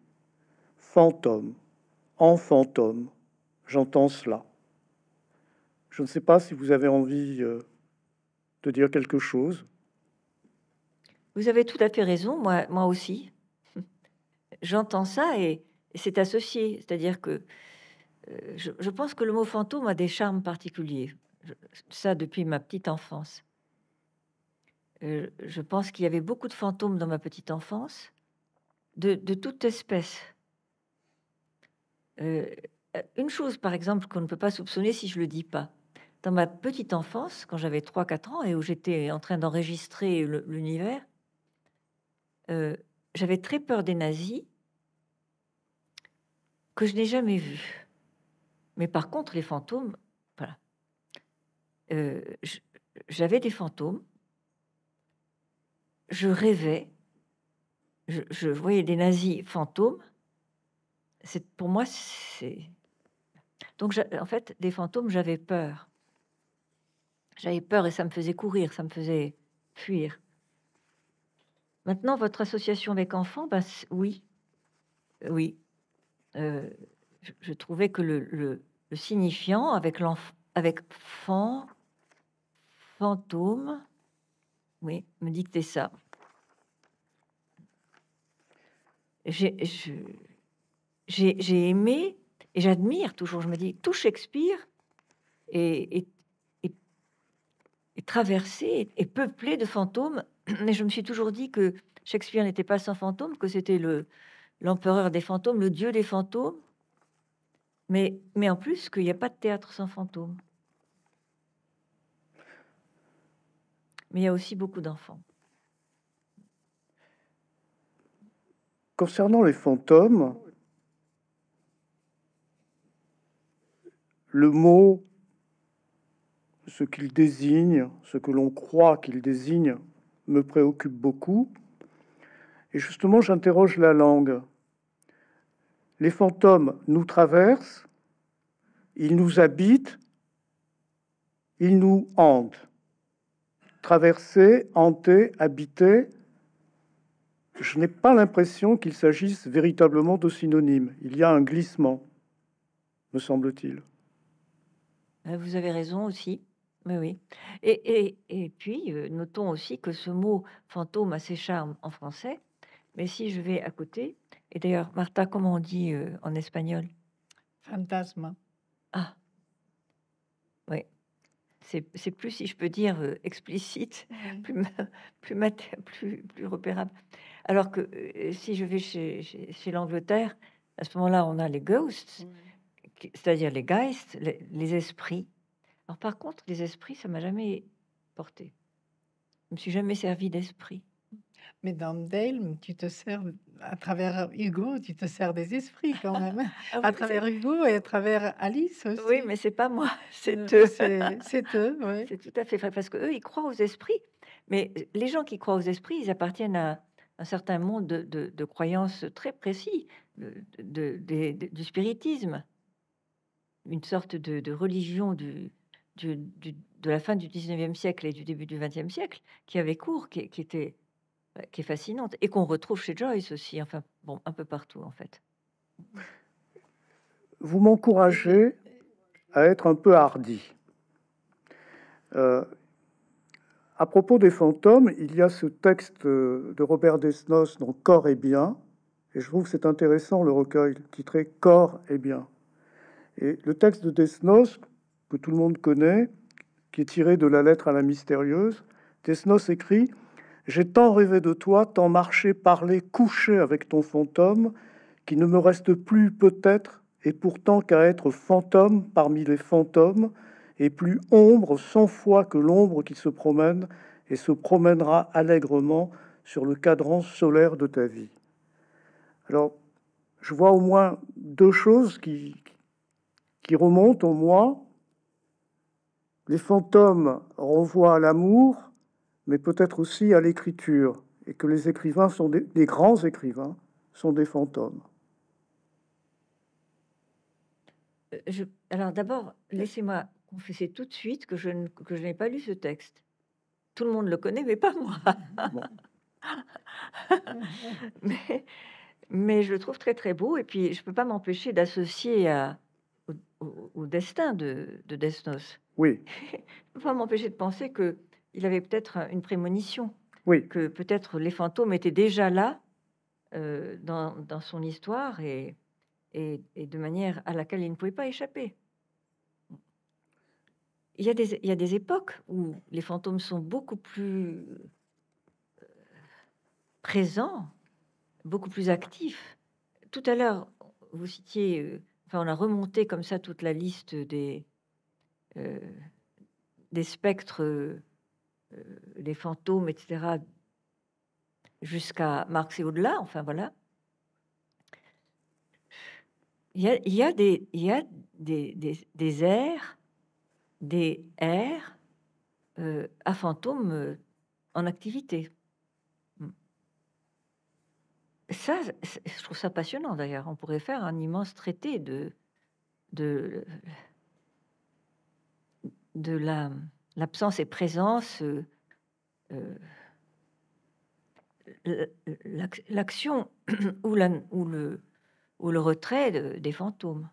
[SPEAKER 1] fantôme, en fantôme. J'entends cela. Je ne sais pas si vous avez envie euh, de dire quelque chose.
[SPEAKER 2] Vous avez tout à fait raison, moi, aussi. J'entends ça et, c'est associé. C'est-à-dire que euh, je, pense que le mot fantôme a des charmes particuliers. ça, depuis ma petite enfance. Euh, je pense qu'il y avait beaucoup de fantômes dans ma petite enfance, de, de toute espèce. Euh, une chose, par exemple, qu'on ne peut pas soupçonner si je le dis pas. Dans ma petite enfance, quand j'avais 3-4 ans et où j'étais en train d'enregistrer l'univers, euh, j'avais très peur des nazis que je n'ai jamais vus. Mais par contre, les fantômes, voilà. Euh, j'avais des fantômes, je rêvais, je, je voyais des nazis fantômes. C'est pour moi, c'est donc en fait des fantômes, j'avais peur. J'avais peur et ça me faisait courir, ça me faisait fuir. Maintenant, votre association avec enfants, ben, oui, euh, oui. Euh, je, trouvais que le, signifiant avec l'enfant, avec fantôme, oui, me dictait ça. J'ai aimé et j'admire toujours, je me dis, tout Shakespeare est, est traversé et peuplé de fantômes mais je me suis toujours dit que Shakespeare n'était pas sans fantôme, que c'était le l'empereur des fantômes, le dieu des fantômes, mais, mais en plus qu'il n'y a pas de théâtre sans fantôme. Mais il y a aussi beaucoup d'enfants.
[SPEAKER 1] Concernant les fantômes, le mot, ce qu'il désigne, ce que l'on croit qu'il désigne, me préoccupe beaucoup. Et justement, j'interroge la langue. Les fantômes nous traversent, ils nous habitent, ils nous hantent. Traverser, hanter, habiter, je n'ai pas l'impression qu'il s'agisse véritablement de synonymes. Il y a un glissement, me semble-t-il.
[SPEAKER 2] Euh, vous avez raison aussi. Oui, oui. Et, et, et puis, notons aussi que ce mot fantôme a ses charmes en français, mais si je vais à côté, et d'ailleurs, Martha, comment on dit en espagnol Fantasma. Ah, oui. C'est plus, si je peux dire, explicite, plus, plus, plus, repérable. Alors que si je vais chez, l'Angleterre, à ce moment-là, on a les ghosts, c'est-à-dire les geists, les esprits alors par
[SPEAKER 3] contre, les esprits, ça m'a jamais porté. Je me suis jamais servi d'esprit. Mais dans Dale, tu te sers à travers Hugo, tu te sers des esprits quand même, hein. ah à travers Hugo et à travers Alice aussi. Oui, mais c'est pas moi, euh, c'est eux. C'est
[SPEAKER 2] eux, C'est tout à fait vrai parce que eux, ils croient aux esprits, mais euh, les gens qui croient aux esprits, ils appartiennent à un certain monde de, croyances très précis, du spiritisme, une sorte de, religion du, de la fin du 19e siècle et du début du 20e siècle qui avait cours, qui, était bah, qui est fascinante et qu'on retrouve chez Joyce aussi, enfin bon, un peu partout en fait.
[SPEAKER 1] Vous m'encouragez à être un peu hardi. Euh, à propos des fantômes, il y a ce texte de Robert Desnos, dont « Corps et bien, et je trouve c'est intéressant le recueil titré Corps et bien. Et le texte de Desnos que tout le monde connaît, qui est tiré de la lettre à la mystérieuse, Tesnos écrit J'ai tant rêvé de toi, tant marché, parlé, couché avec ton fantôme, qui ne me reste plus peut-être et pourtant qu'à être fantôme parmi les fantômes, et plus ombre cent fois que l'ombre qui se promène et se promènera allègrement sur le cadran solaire de ta vie. Alors, je vois au moins deux choses qui, qui remontent en moi les fantômes renvoient à l'amour, mais peut-être aussi à l'écriture, et que les écrivains sont des, grands écrivains sont des fantômes.
[SPEAKER 2] Euh, je, alors d'abord, laissez-moi confesser tout de suite que je, je n'ai pas lu ce texte. Tout le monde le connaît, mais pas moi. mais, je le trouve très très beau, et puis je ne peux pas m'empêcher d'associer à, destin de, Desnos. Oui. Pas m'empêcher de penser que il avait peut-être une prémonition. Oui. Que peut-être les fantômes étaient déjà là euh, dans, son histoire et, et, de manière à laquelle il ne pouvait pas échapper. Il y, il y a des époques où les fantômes sont beaucoup plus euh, présents, beaucoup plus actifs. Tout à l'heure, vous citiez euh, on a remonté comme ça toute la liste des, spectres, euh, des spectres, euh, euh, fantômes, etc., jusqu'à Marx et au-delà. Enfin, voilà. Il y a, des, il y a des, airs, des à fantômes en activité ça, je trouve ça passionnant d'ailleurs. On pourrait faire un immense traité de, de, de la, l'absence et présence, euh, euh, l'action ou, ou, le, ou le retrait des fantômes.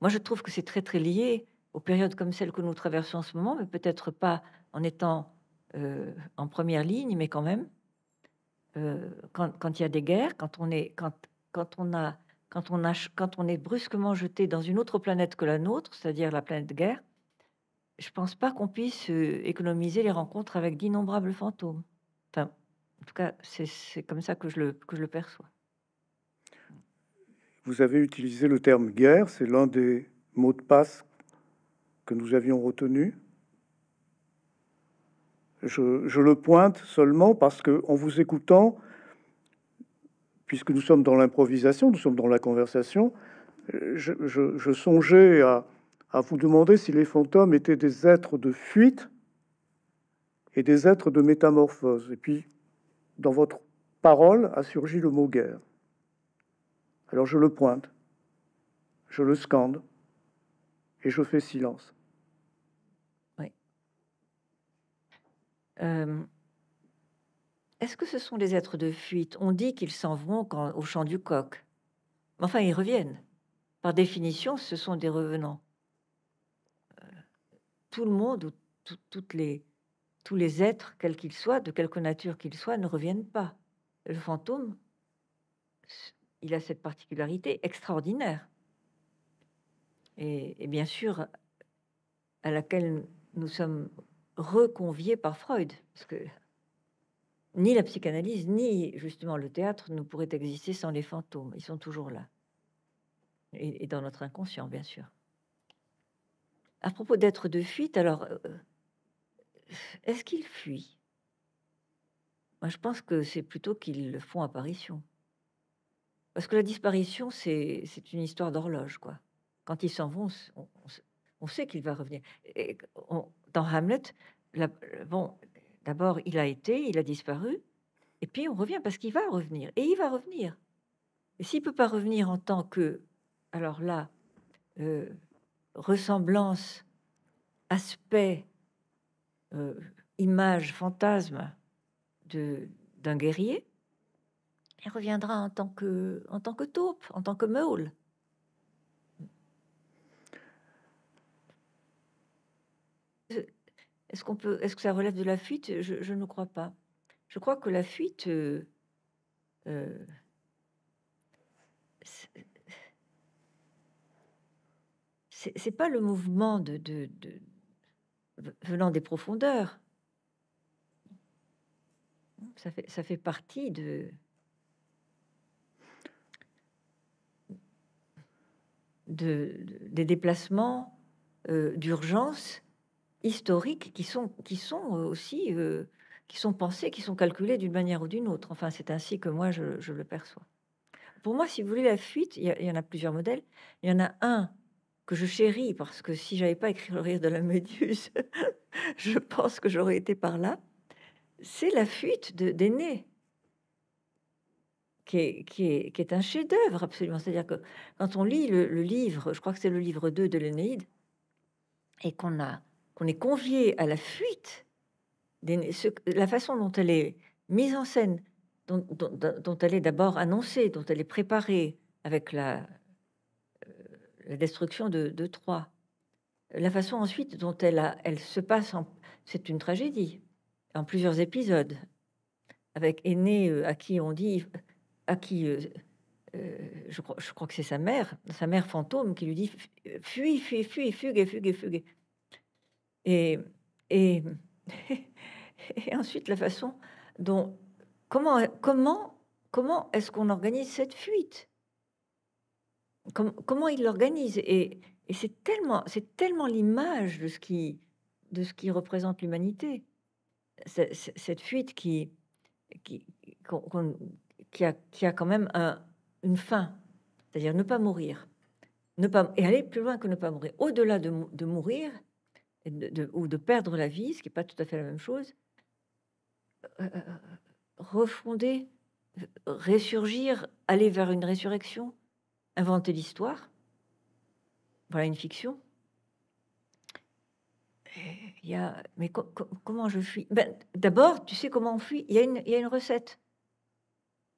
[SPEAKER 2] Moi, je trouve que c'est très très lié aux périodes comme celle que nous traversons en ce moment, mais peut-être pas en étant euh, en première ligne, mais quand même. Euh, quand, il y a des guerres, quand on est, quand, on a, quand on a, quand on est brusquement jeté dans une autre planète que la nôtre, c'est-à-dire la planète guerre, je pense pas qu'on puisse euh, économiser les rencontres avec d'innombrables fantômes. Enfin, en tout cas, c'est comme ça que je le, que je le perçois.
[SPEAKER 1] Vous avez utilisé le terme guerre, c'est l'un des mots de passe que nous avions retenu. Je, le pointe seulement parce que, en vous écoutant, puisque nous sommes dans l'improvisation, nous sommes dans la conversation, je, songeais à, vous demander si les fantômes étaient des êtres de fuite et des êtres de métamorphose. Et puis, dans votre parole a surgi le mot guerre. Alors je le pointe, je le scande et je fais silence.
[SPEAKER 2] Euh, est-ce que ce sont des êtres de fuite On dit qu'ils s'en vont quand, au champ du coq. Enfin, ils reviennent. Par définition, ce sont des revenants. Euh, tout le monde toutes les, tous les êtres, quels qu'ils soient, de quelque nature qu'ils soient, ne reviennent pas. Le fantôme, il a cette particularité extraordinaire. et bien sûr, à laquelle nous sommes reconvié par Freud, parce que ni la psychanalyse, ni justement le théâtre ne pourraient exister sans les fantômes. Ils sont toujours là. Et, dans notre inconscient, bien sûr. À propos d'être de fuite, alors, euh, est-ce qu'ils fuient Moi, je pense que c'est plutôt qu'ils le font apparition. Parce que la disparition, c'est une histoire d'horloge, quoi. Quand ils s'en vont, on, sait qu'il va revenir. Et dans Hamlet, bon, d'abord il a été, il a disparu, et puis on revient parce qu'il va revenir, et il va revenir. Et s'il peut pas revenir en tant que, alors là, euh, ressemblance, aspect, euh, image, fantasme de d'un guerrier, il reviendra en tant que en tant que taupe, en tant que meule. Est-ce qu'on peut, est-ce que ça relève de la fuite je, ne crois pas. Je crois que la fuite, euh, euh c'est pas le mouvement venant des profondeurs. Ça fait, partie de de, des déplacements euh, d'urgence historiques qui sont, qui sont euh, aussi euh, qui sont pensées, qui sont calculées d'une manière ou d'une autre. Enfin, c'est ainsi que moi je, le perçois. Pour moi, si vous voulez, la fuite, il y, en a plusieurs modèles. Il y en a un que je chéris parce que si j'avais pas écrit le rire de la méduse, je pense que j'aurais été par là. C'est la fuite d'aînés. Qui est, qui, un chef-d'œuvre absolument. C'est-à-dire que quand on lit le, le livre, je crois que c'est le livre 2 de l'Énéide, et qu'on a qu'on est convié à la fuite, des, la façon dont elle est mise en scène, dont, elle est d'abord annoncée, dont elle est préparée avec la, euh, la destruction de, Troie, la façon ensuite dont elle, a, elle se passe, c'est une tragédie en plusieurs épisodes, avec Aîné euh, à qui on dit, à qui euh, je, crois, je, crois, que c'est sa mère, sa mère fantôme qui lui dit fuis, fuis, fuis, fugue, fugue, fugue. Et, ensuite, la façon dont... Comment, comment, comment est-ce qu'on organise cette fuite Comment il l'organise Et, et c'est tellement, tellement l'image de, ce qui, de ce qui représente l'humanité. Cette fuite qui, qui, qui, a, qui a quand même une fin, c'est-à-dire ne pas mourir, ne pas, et aller plus loin que ne pas mourir. Au-delà de, de, mourir, ou de perdre la vie, ce qui n'est pas tout à fait la même chose, euh, euh, euh, refonder, ressurgir, aller vers une résurrection, inventer l'histoire. Voilà une fiction. Il mais comment je fuis ben, D'abord, tu sais comment on fuit Il y, a il y a une recette.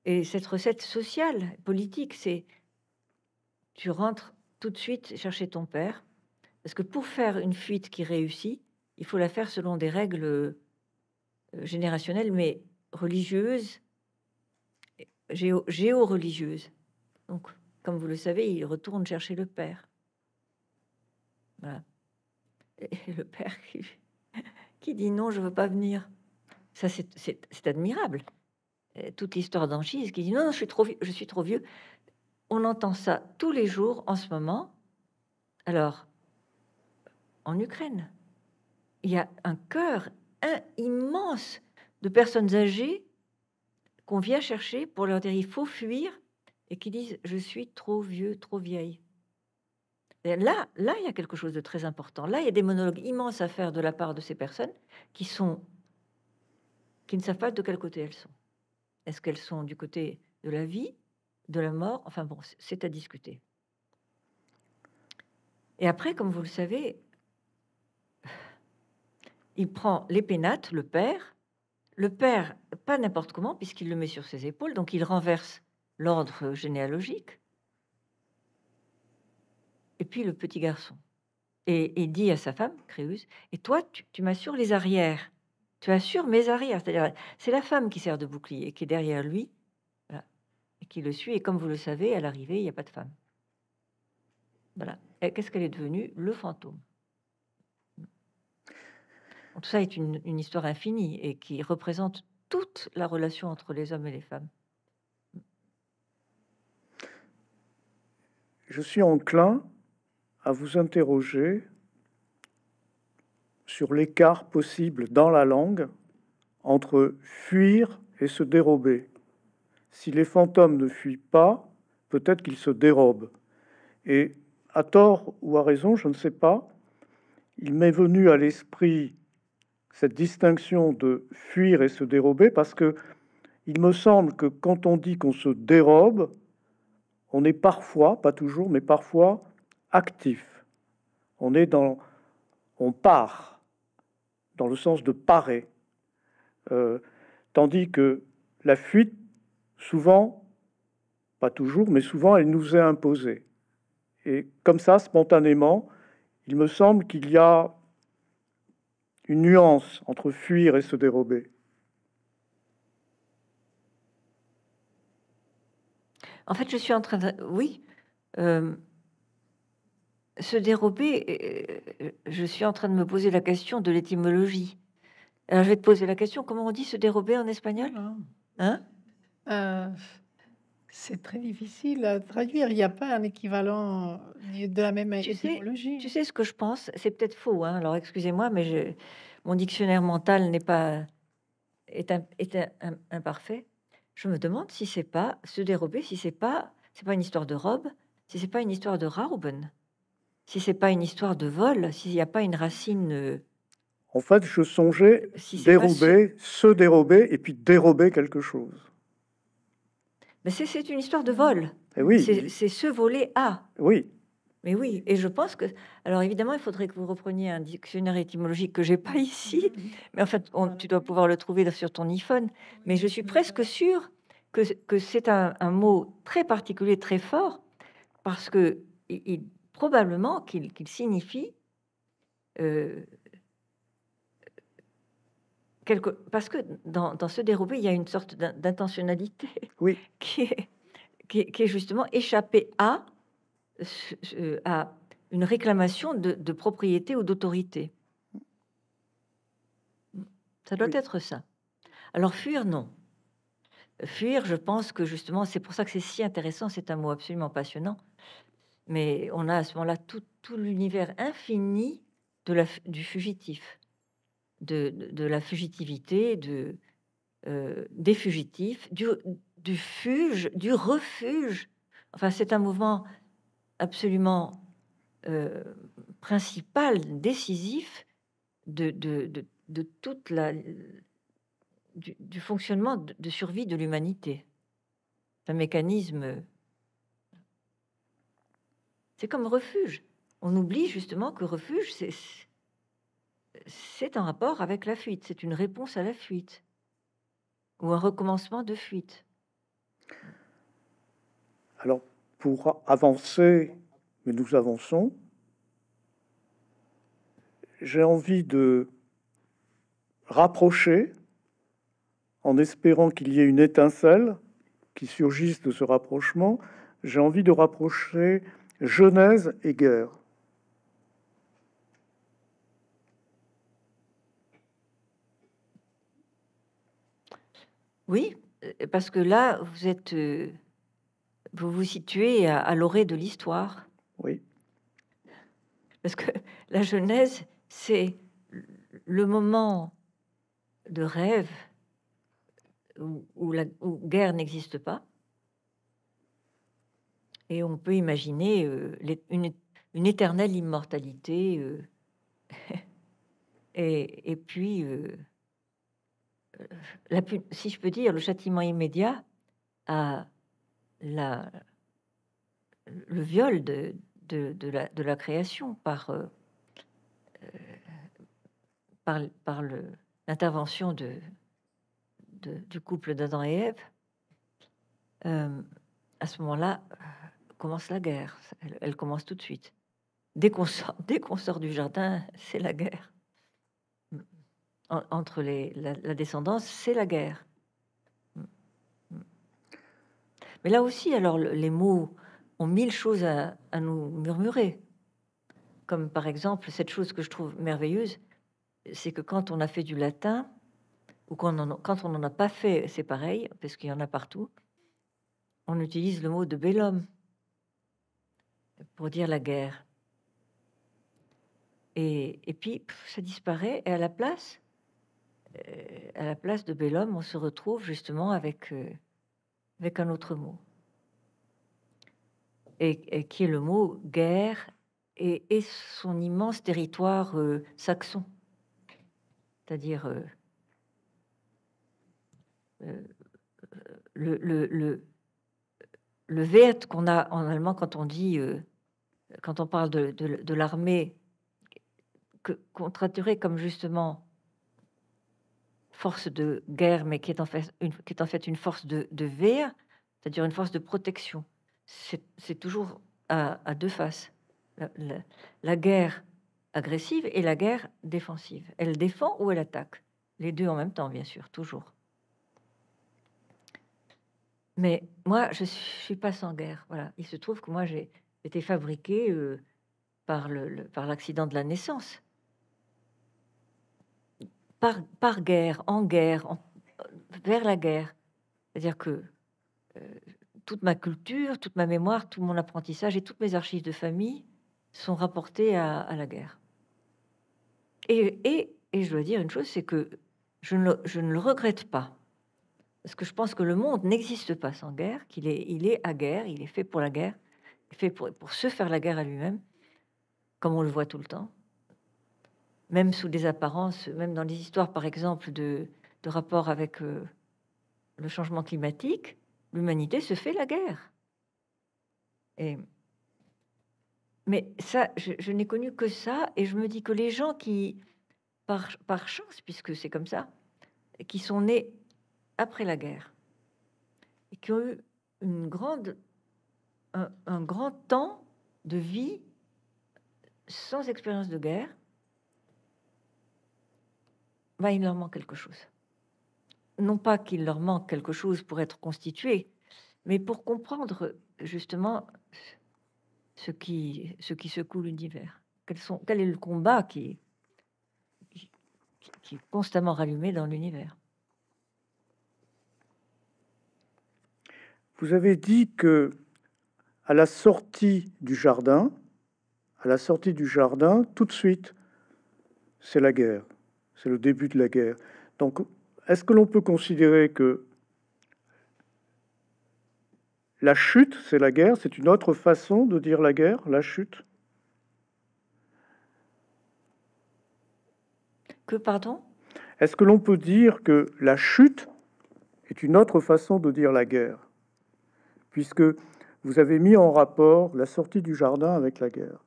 [SPEAKER 2] Et cette recette sociale, politique, c'est tu rentres tout de suite chercher ton père, parce que pour faire une fuite qui réussit, il faut la faire selon des règles euh, générationnelles, mais religieuses, géo, religieuses Donc, comme vous le savez, il retourne chercher le père. Voilà. Et le père qui, dit non, je ne veux pas venir. Ça, c'est admirable. Euh, toute l'histoire d'Anchise qui dit non, je suis trop vieux. On entend ça tous les jours en ce moment. Alors, en Ukraine. Il y a un cœur immense de personnes âgées qu'on vient chercher pour leur dire il faut fuir et qui disent je suis trop vieux, trop vieille. Et là, là, il y a quelque chose de très important. Là, il y a des monologues immenses à faire de la part de ces personnes qui sont qui ne savent pas de quel côté elles sont. Est-ce qu'elles sont du côté de la vie, de la mort Enfin bon, c'est à discuter. Et après, comme vous le savez, il prend l'épénate, le père, le père, pas n'importe comment, puisqu'il le met sur ses épaules, donc il renverse l'ordre généalogique, et puis le petit garçon. Et, dit à sa femme, Créuse, et toi, tu, m'assures les arrières, tu assures mes arrières. C'est-à-dire, c'est la femme qui sert de bouclier, qui est derrière lui, et qui le suit. Et comme vous le savez, à l'arrivée, il n'y a pas de femme. Voilà. Qu'est-ce qu'elle est devenue Le fantôme. Tout ça est une, une histoire infinie et qui représente toute la relation entre les hommes et les femmes.
[SPEAKER 1] Je suis enclin à vous interroger sur l'écart possible dans la langue entre fuir et se dérober. Si les fantômes ne fuient pas, peut-être qu'ils se dérobent. Et à tort ou à raison, je ne sais pas, il m'est venu à l'esprit cette distinction de fuir et se dérober parce que il me semble que quand on dit qu'on se dérobe, on est parfois, pas toujours, mais parfois actif. On est dans, on part dans le sens de parer, euh, tandis que la fuite, souvent, pas toujours, mais souvent, elle nous est imposée. Et comme ça, spontanément, il me semble qu'il y a une nuance entre fuir et se dérober.
[SPEAKER 2] En fait, je suis en train de... Oui. Euh, se dérober, euh, je suis en train de me poser la question de l'étymologie. Alors, je vais te poser la question, comment on dit se dérober en espagnol
[SPEAKER 3] ah. hein euh, c'est très difficile à traduire. Il n'y a pas un équivalent euh, de la même étymologie. sais, tu sais ce que je pense C'est peut-être faux. Hein.
[SPEAKER 2] Alors excusez-moi, mais mon dictionnaire mental n'est pas est, est imparfait. Je me demande si c'est pas se dérober, si c'est pas c'est pas une histoire de robe, si c'est pas une histoire de rauben, si c'est pas une histoire de vol, s'il n'y a pas une racine. Euh,
[SPEAKER 1] en fait, je songeais dérober, se dérober et puis dérober quelque chose
[SPEAKER 2] c'est une histoire de vol. Eh oui. C'est ce volet A. Oui. Mais oui, et je pense que. Alors évidemment, il faudrait que vous repreniez un dictionnaire étymologique que j'ai pas ici, mais en fait, tu dois pouvoir le trouver sur ton iPhone. Mais je suis presque sûre que, que c'est un, mot très particulier, très fort, parce que il, probablement qu'il signifie euh, parce que dans, ce dérobé, il y a une sorte d'intentionnalité oui. qui, est, qui, justement échappée à, à une réclamation de, propriété ou d'autorité. Ça doit être ça. Alors fuir, non. Fuir, je pense que justement, c'est pour ça que c'est si intéressant, c'est un mot absolument passionnant. Mais on a à ce moment-là tout, tout l'univers infini de la, du fugitif de, la fugitivité, de, euh, des fugitifs, du, du fuge, du refuge. Enfin, c'est un mouvement absolument euh, principal, décisif de, de, de toute la du, du fonctionnement de, survie de l'humanité. Un mécanisme. C'est comme refuge. On oublie justement que refuge, c'est c'est un rapport avec la fuite, c'est une réponse à la fuite ou un recommencement de fuite.
[SPEAKER 1] Alors, pour avancer, mais nous avançons, j'ai envie de rapprocher en espérant qu'il y ait une étincelle qui surgisse de ce rapprochement, j'ai envie de rapprocher Genèse et guerre.
[SPEAKER 2] Oui, euh, parce que là, vous êtes, euh, vous vous situez à, l'orée de l'histoire. Oui. Parce que la Genèse, c'est le moment de rêve où, la guerre n'existe pas. Et on peut imaginer euh, une, éternelle immortalité. et, puis la, si je peux dire, le châtiment immédiat à la, le viol de, de, la, création par, euh, euh, par, l'intervention du couple d'Adam et Ève, euh, à ce moment-là commence la guerre. Elle, commence tout de suite. Dès qu'on sort, sort, du jardin, c'est la guerre entre la, descendance, c'est la guerre. Mm. Mm. Mais là aussi, alors, les mots ont mille choses à, nous murmurer. Comme par exemple, cette chose que je trouve merveilleuse, c'est que quand on a fait du latin, ou quand on, n'en a pas fait, c'est pareil, parce qu'il y en a partout, on utilise le mot de bellum pour dire la guerre. et puis, ça disparaît, et à la place, euh, à la place de Bellum, on se retrouve justement avec, euh, avec un autre mot. Et, qui est le mot guerre et, son immense territoire euh, saxon. C'est-à-dire le, le, le, qu'on a en allemand quand on dit, quand on parle de, l'armée, qu'on traduirait comme justement force de guerre, mais qui est en fait une, force de, de c'est-à-dire une force de protection. C'est toujours à, deux faces. La, guerre agressive et la guerre défensive. Elle défend ou elle attaque Les deux en même temps, bien sûr, toujours. Mais moi, je suis pas sans guerre. Voilà. Il se trouve que moi, j'ai été fabriquée euh, par l'accident de la naissance par, guerre, en guerre, vers la guerre. C'est-à-dire que euh, toute ma culture, toute ma mémoire, tout mon apprentissage et toutes mes archives de famille sont rapportées à, la guerre. Et, et, et, je dois dire une chose, c'est que je ne, je ne, le regrette pas. Parce que je pense que le monde n'existe pas sans guerre, qu'il est, il est à guerre, il est fait pour la guerre, fait pour, pour se faire la guerre à lui-même, comme on le voit tout le temps même sous des apparences, même dans des histoires, par exemple, de, de rapport avec euh, le changement climatique, l'humanité se fait la guerre. Et, mais ça, je, n'ai connu que ça, et je me dis que les gens qui, par, par chance, puisque c'est comme ça, qui sont nés après la guerre, et qui ont eu une grande, un grand temps de vie sans expérience de guerre, il leur manque quelque chose. Non pas qu'il leur manque quelque chose pour être constitué, mais pour comprendre justement ce qui, ce qui secoue l'univers. Quel, est le combat qui, qui, qui est constamment rallumé dans l'univers
[SPEAKER 1] Vous avez dit que à la sortie du jardin, à la sortie du jardin, tout de suite, c'est la guerre. C'est le début de la guerre. Donc, est-ce que l'on peut considérer que la chute, c'est la guerre C'est une autre façon de dire la guerre, la chute Que, pardon Est-ce que l'on peut dire que la chute est une autre façon de dire la guerre Puisque vous avez mis en rapport la sortie du jardin avec la guerre.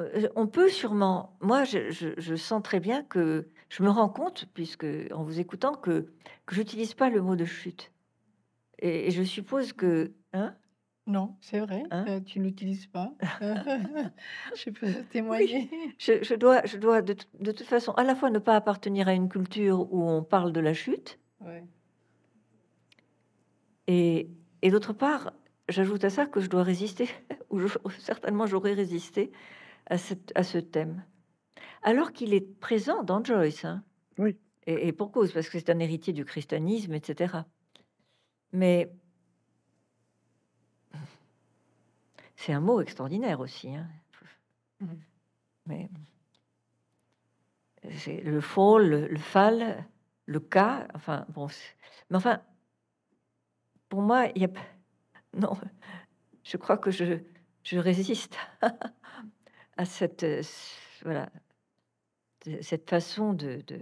[SPEAKER 2] Euh, on peut sûrement. Moi, je, sens très bien que je me rends compte, puisque en vous écoutant, que, que j'utilise pas le mot de chute. Et, je suppose que. Hein non, c'est vrai, hein euh, tu n'utilises pas. je peux témoigner. je, dois, je dois de, toute façon à la fois ne pas appartenir à une culture où on parle de la chute. Et, et d'autre part, j'ajoute à ça que je dois résister, ou certainement j'aurais résisté à, ce thème. Alors qu'il est présent dans Joyce. Hein. Oui. Et, pour cause, parce que c'est un héritier du christianisme, etc. Mais c'est un mot extraordinaire aussi. Hein. Mm. Mais c'est le faux, le, fal, le cas. Enfin, bon, mais enfin, pour moi, il y a non, je crois que je, je résiste. cette, euh, voilà, cette façon de, de,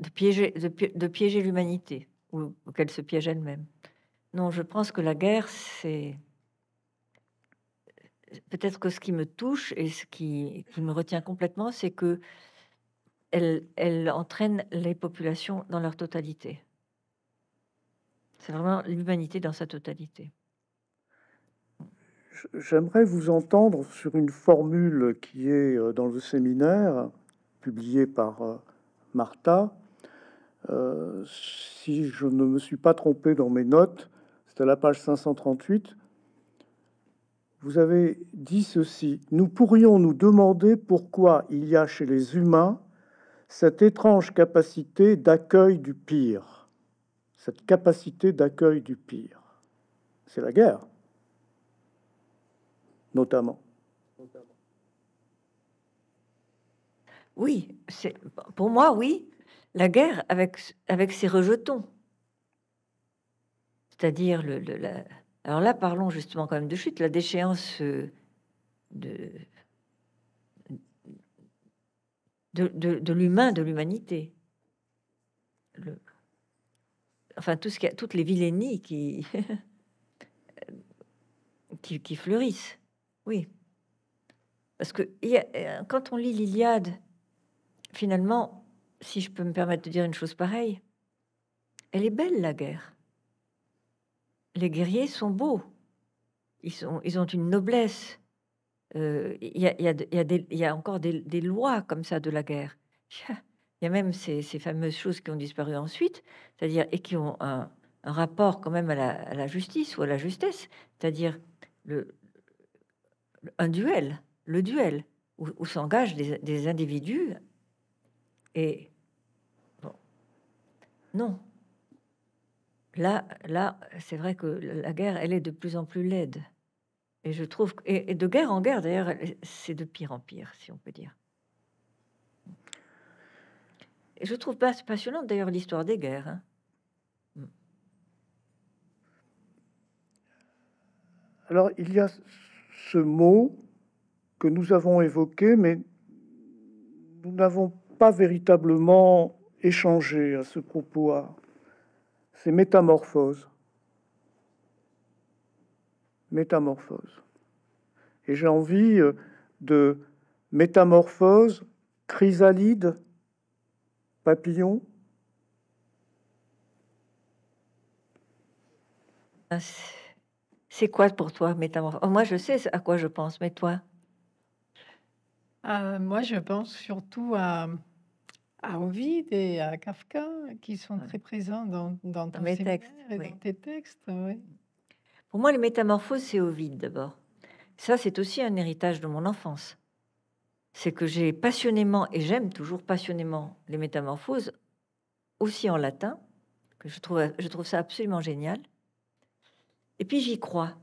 [SPEAKER 2] de piéger, de, piéger l'humanité, ou, qu'elle se piège elle-même. Non, je pense que la guerre, c'est peut-être que ce qui me touche et ce qui, qui me retient complètement, c'est que elle, elle, entraîne les populations dans leur totalité. C'est vraiment l'humanité dans sa totalité.
[SPEAKER 1] J'aimerais vous entendre sur une formule qui est euh, dans le séminaire, publié par euh, Martha. Euh, si je ne me suis pas trompé dans mes notes, c'est à la page 538. Vous avez dit ceci Nous pourrions nous demander pourquoi il y a chez les humains cette étrange capacité d'accueil du pire. Cette capacité d'accueil du pire. C'est la guerre
[SPEAKER 2] notamment. Oui, pour moi, oui, la guerre avec, avec ses rejetons. C'est-à-dire, le, alors là, parlons justement quand même de chute, la déchéance euh, de, de, l'humain, de, l'humanité. enfin, tout ce qui, toutes les vilainies qui, qui fleurissent. Oui. Parce que euh, quand on lit l'Iliade, finalement, si je peux me permettre de dire une chose pareille, elle est belle la guerre. Les guerriers sont beaux. Ils, sont, ils ont une noblesse. Euh, il y, a, y, y, a encore des, lois comme ça de la guerre. Il y a même ces, ces, fameuses choses qui ont disparu ensuite, c'est-à-dire et qui ont un, rapport quand même à la, à la, justice ou à la justesse, c'est-à-dire le, un duel, le duel, où, s'engagent des, individus. Et non. Là, là c'est vrai que la guerre, elle est de plus en plus laide. Et je trouve, et, de guerre en guerre, d'ailleurs, c'est de pire en pire, si on peut dire. Et je trouve pas passionnante d'ailleurs l'histoire des guerres. Hein.
[SPEAKER 1] Alors, il y a ce mot que nous avons évoqué, mais nous n'avons pas véritablement échangé à ce propos. C'est métamorphose. Métamorphose. Et j'ai envie euh, de métamorphose, chrysalide, papillon.
[SPEAKER 2] C'est quoi pour toi métamorphose oh, Moi,
[SPEAKER 3] je sais à quoi je pense, mais toi euh, Moi, je pense surtout à, à, Ovid et à Kafka, qui sont très présents dans, dans, tes textes.
[SPEAKER 2] Pour moi, les métamorphoses, c'est Ovid d'abord. Ça, c'est aussi un héritage de mon enfance. C'est que j'ai passionnément, et j'aime toujours passionnément les métamorphoses, aussi en latin, que je trouve ça absolument génial. Et puis j'y crois.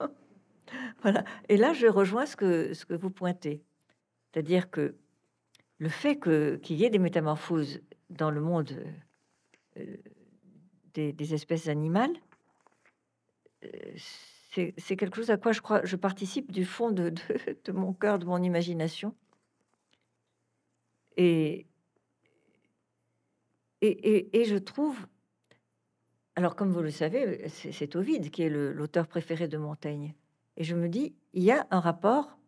[SPEAKER 2] voilà. Et là, je rejoins ce que, ce que vous pointez. C'est-à-dire que le fait qu'il y ait des métamorphoses dans le monde euh, des, espèces animales, euh, c'est quelque chose à quoi je crois, je participe du fond de, de, mon cœur, de mon imagination. et, et, et je trouve alors, comme vous le savez, c'est Ovid qui est l'auteur préféré de Montaigne. Et je me dis, il y a un rapport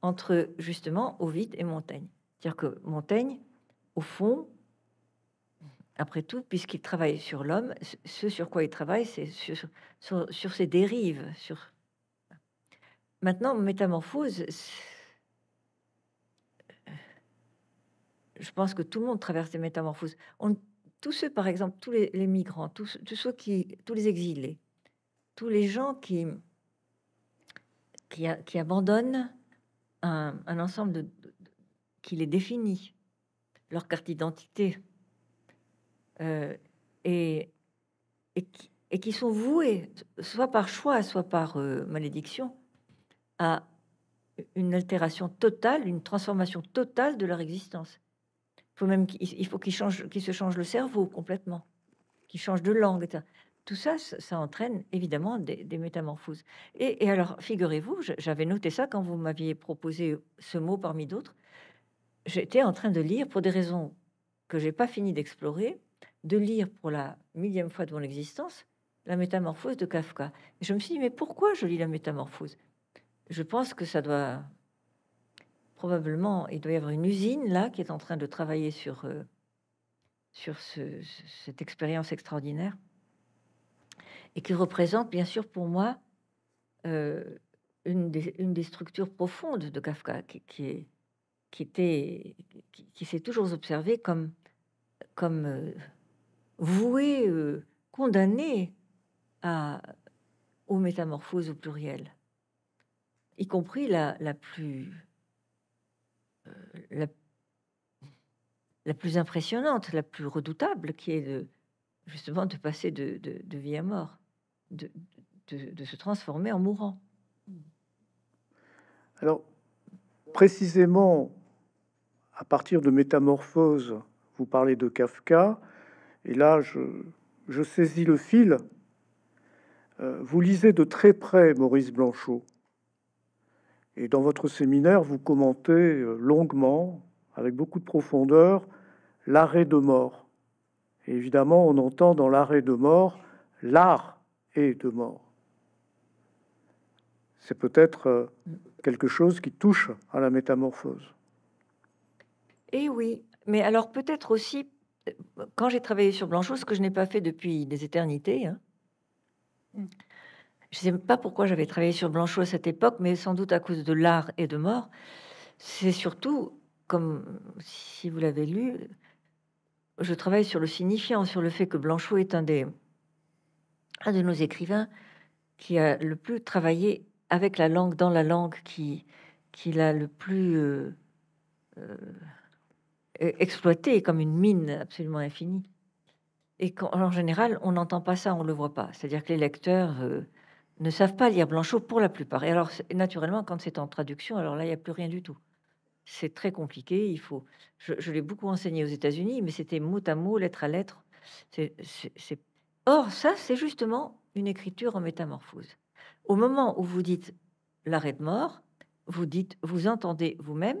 [SPEAKER 2] entre justement Ovid et Montaigne. C'est-à-dire que Montaigne, au fond, après tout, puisqu'il travaille sur l'homme, ce sur quoi il travaille, c'est sur, sur, ses dérives. Sur... Maintenant, métamorphose, euh, je pense que tout le monde traverse des métamorphoses. On tous ceux, par exemple, tous les, migrants, tous, ceux qui, tous les exilés, tous les gens qui, qui, abandonnent un, ensemble qui les définit, leur carte d'identité, euh, et, qui, sont voués, soit par choix, soit par euh, malédiction, à une altération totale, une transformation totale de leur existence faut même qu'il faut qu'il change, qu'il se change le cerveau complètement, qu'il change de langue. Tout ça, ça entraîne évidemment des, métamorphoses. Et, alors, figurez-vous, j'avais noté ça quand vous m'aviez proposé ce mot parmi d'autres. J'étais en train de lire pour des raisons que j'ai pas fini d'explorer, de lire pour la millième fois de mon existence la métamorphose de Kafka. je me suis dit, mais pourquoi je lis la métamorphose Je pense que ça doit probablement, il doit y avoir une usine là qui est en train de travailler sur, euh, sur cette expérience extraordinaire et qui représente bien sûr pour moi euh, une, des, structures profondes de Kafka qui, est qui était qui, s'est toujours observé comme comme euh, voué euh, à aux métamorphoses au pluriel y compris la plus la, plus impressionnante, la plus redoutable, qui est justement de passer de, vie à mort, de, se transformer en mourant.
[SPEAKER 1] Alors, précisément, à partir de métamorphose, vous parlez de Kafka, et là, je saisis le fil. Euh, vous lisez de très près Maurice Blanchot. Et dans votre séminaire, vous commentez euh, longuement, avec beaucoup de profondeur, l'arrêt de mort. évidemment, on entend dans l'arrêt de mort l'art et de mort. C'est peut-être euh, quelque chose qui touche à la métamorphose.
[SPEAKER 2] Eh oui, mais alors peut-être aussi, euh, quand j'ai travaillé sur Blanchot, ce que je n'ai pas fait depuis des éternités, hein, mm je ne sais pas pourquoi j'avais travaillé sur Blanchot à cette époque, mais sans doute à cause de l'art et de mort, c'est surtout, comme si vous l'avez lu, je travaille sur le signifiant, sur le fait que Blanchot est un, des, un de nos écrivains qui a le plus travaillé avec la langue, dans la langue, qui, qui l'a le plus euh, euh, e-, exploité comme une mine absolument infinie. Et en général, on n'entend pas ça, on ne le voit pas. C'est-à-dire que les lecteurs... Euh, ne savent pas lire Blanchot pour la plupart. Et alors, naturellement, quand c'est en traduction, alors là, il n'y a plus rien du tout. C'est très compliqué. Il faut. Je, l'ai beaucoup enseigné aux États-Unis, mais c'était mot à mot, lettre à lettre. C'est, Or, ça, c'est justement une écriture en métamorphose. Au moment où vous dites l'arrêt de mort, vous dites, vous entendez vous-même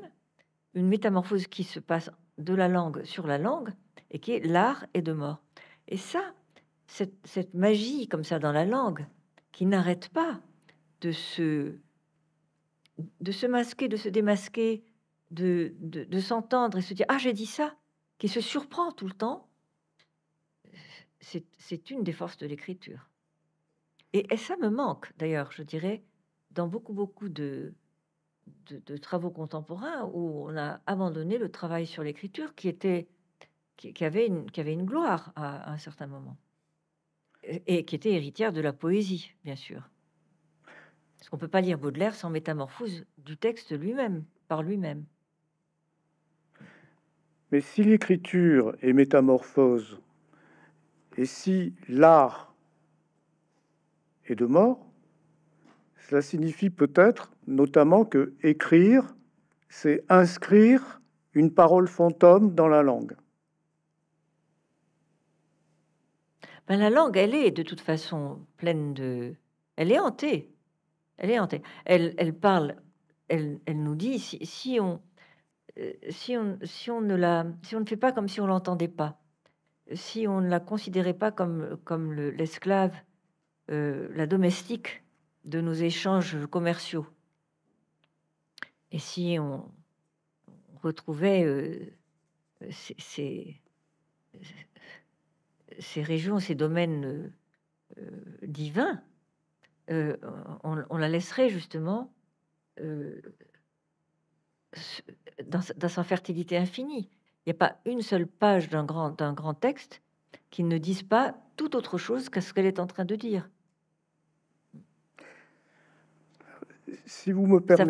[SPEAKER 2] une métamorphose qui se passe de la langue sur la langue et qui est l'art et de mort. Et ça, cette magie comme ça dans la langue, qui n'arrête pas de se, de se masquer, de se démasquer, de, s'entendre et se dire Ah, j'ai dit ça, qui se surprend tout le temps, c'est une des forces de l'écriture. Et, ça me manque, d'ailleurs, je dirais, dans beaucoup, beaucoup de, de, travaux contemporains où on a abandonné le travail sur l'écriture qui était qui, avait une, qui avait une gloire à un certain moment et qui était héritière de la poésie, bien sûr. Parce qu'on ne peut pas lire Baudelaire sans métamorphose du texte lui-même, par lui-même.
[SPEAKER 1] Mais si l'écriture est métamorphose, et si l'art est de mort, cela signifie peut-être notamment que écrire, c'est inscrire une parole fantôme dans la langue.
[SPEAKER 2] Ben, la langue, elle est de toute façon pleine de... Elle est hantée. Elle est hantée. Elle, elle parle, elle, elle, nous dit, si, on... Euh, si on, si on ne la, si on ne fait pas comme si on l'entendait pas, si on ne la considérait pas comme, comme l'esclave, euh, la domestique de nos échanges commerciaux, et si on retrouvait euh, ces, ces régions, ces domaines euh, euh, divins, euh, on, la laisserait justement dans, sa fertilité infinie. Il n'y a pas une seule page d'un grand, d'un grand texte qui ne dise pas tout autre chose qu'à ce qu'elle est en train de dire. Si vous me Ça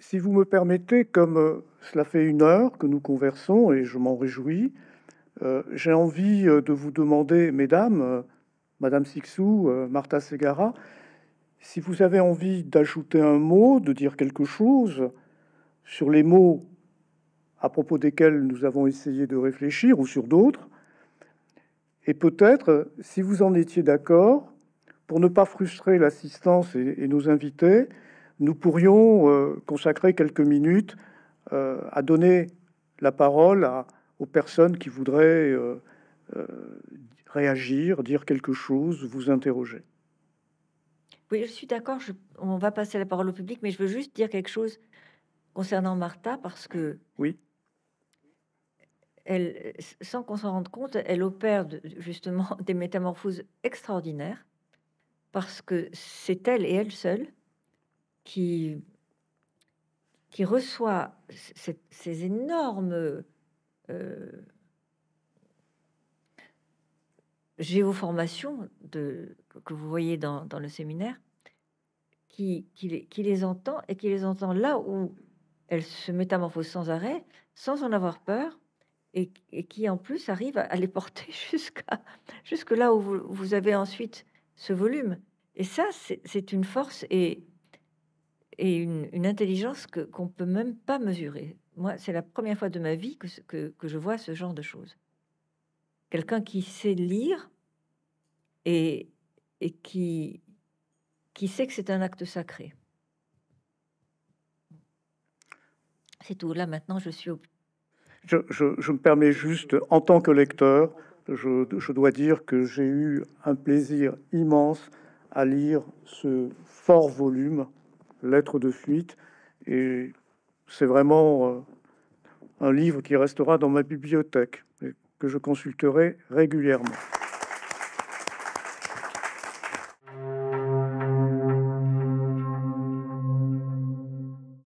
[SPEAKER 1] Si vous me permettez, comme cela fait une heure que nous conversons et je m'en réjouis, euh, j'ai envie euh, de vous demander, mesdames, euh, Madame Sixou, Martha Segara, si vous avez envie d'ajouter un mot, de dire quelque chose sur les mots à propos desquels nous avons essayé de réfléchir ou sur d'autres, et peut-être, si vous en étiez d'accord, pour ne pas frustrer l'assistance et, nos invités, nous pourrions consacrer quelques minutes à donner la parole à aux personnes qui voudraient euh, euh, réagir, dire quelque chose, vous interroger.
[SPEAKER 2] Oui, je suis d'accord. On va passer la parole au public, mais je veux juste dire quelque chose concernant Martha parce que oui, elle, sans qu'on s'en rende compte, elle opère justement des métamorphoses extraordinaires parce que c'est elle et elle seule qui qui reçoit ces énormes euh, formations de, que vous voyez dans, le séminaire, qui, les, entend et qui les entend là où elles se métamorphosent sans arrêt, sans en avoir peur, et, qui en plus arrive à, les porter jusqu'à jusque là où vous, avez ensuite ce volume. Et ça, c'est une force et, une, intelligence qu'on peut même pas mesurer moi, c'est la première fois de ma vie que, je vois ce genre de choses. Quelqu'un qui sait lire et, qui, sait que c'est un acte sacré. C'est tout. Là, maintenant, je suis
[SPEAKER 1] Je, me permets juste, en tant que lecteur, je, je dois dire que j'ai eu un plaisir immense à lire ce fort volume, Lettres de fuite, et c'est vraiment euh, un livre qui restera dans ma bibliothèque et que je consulterai régulièrement.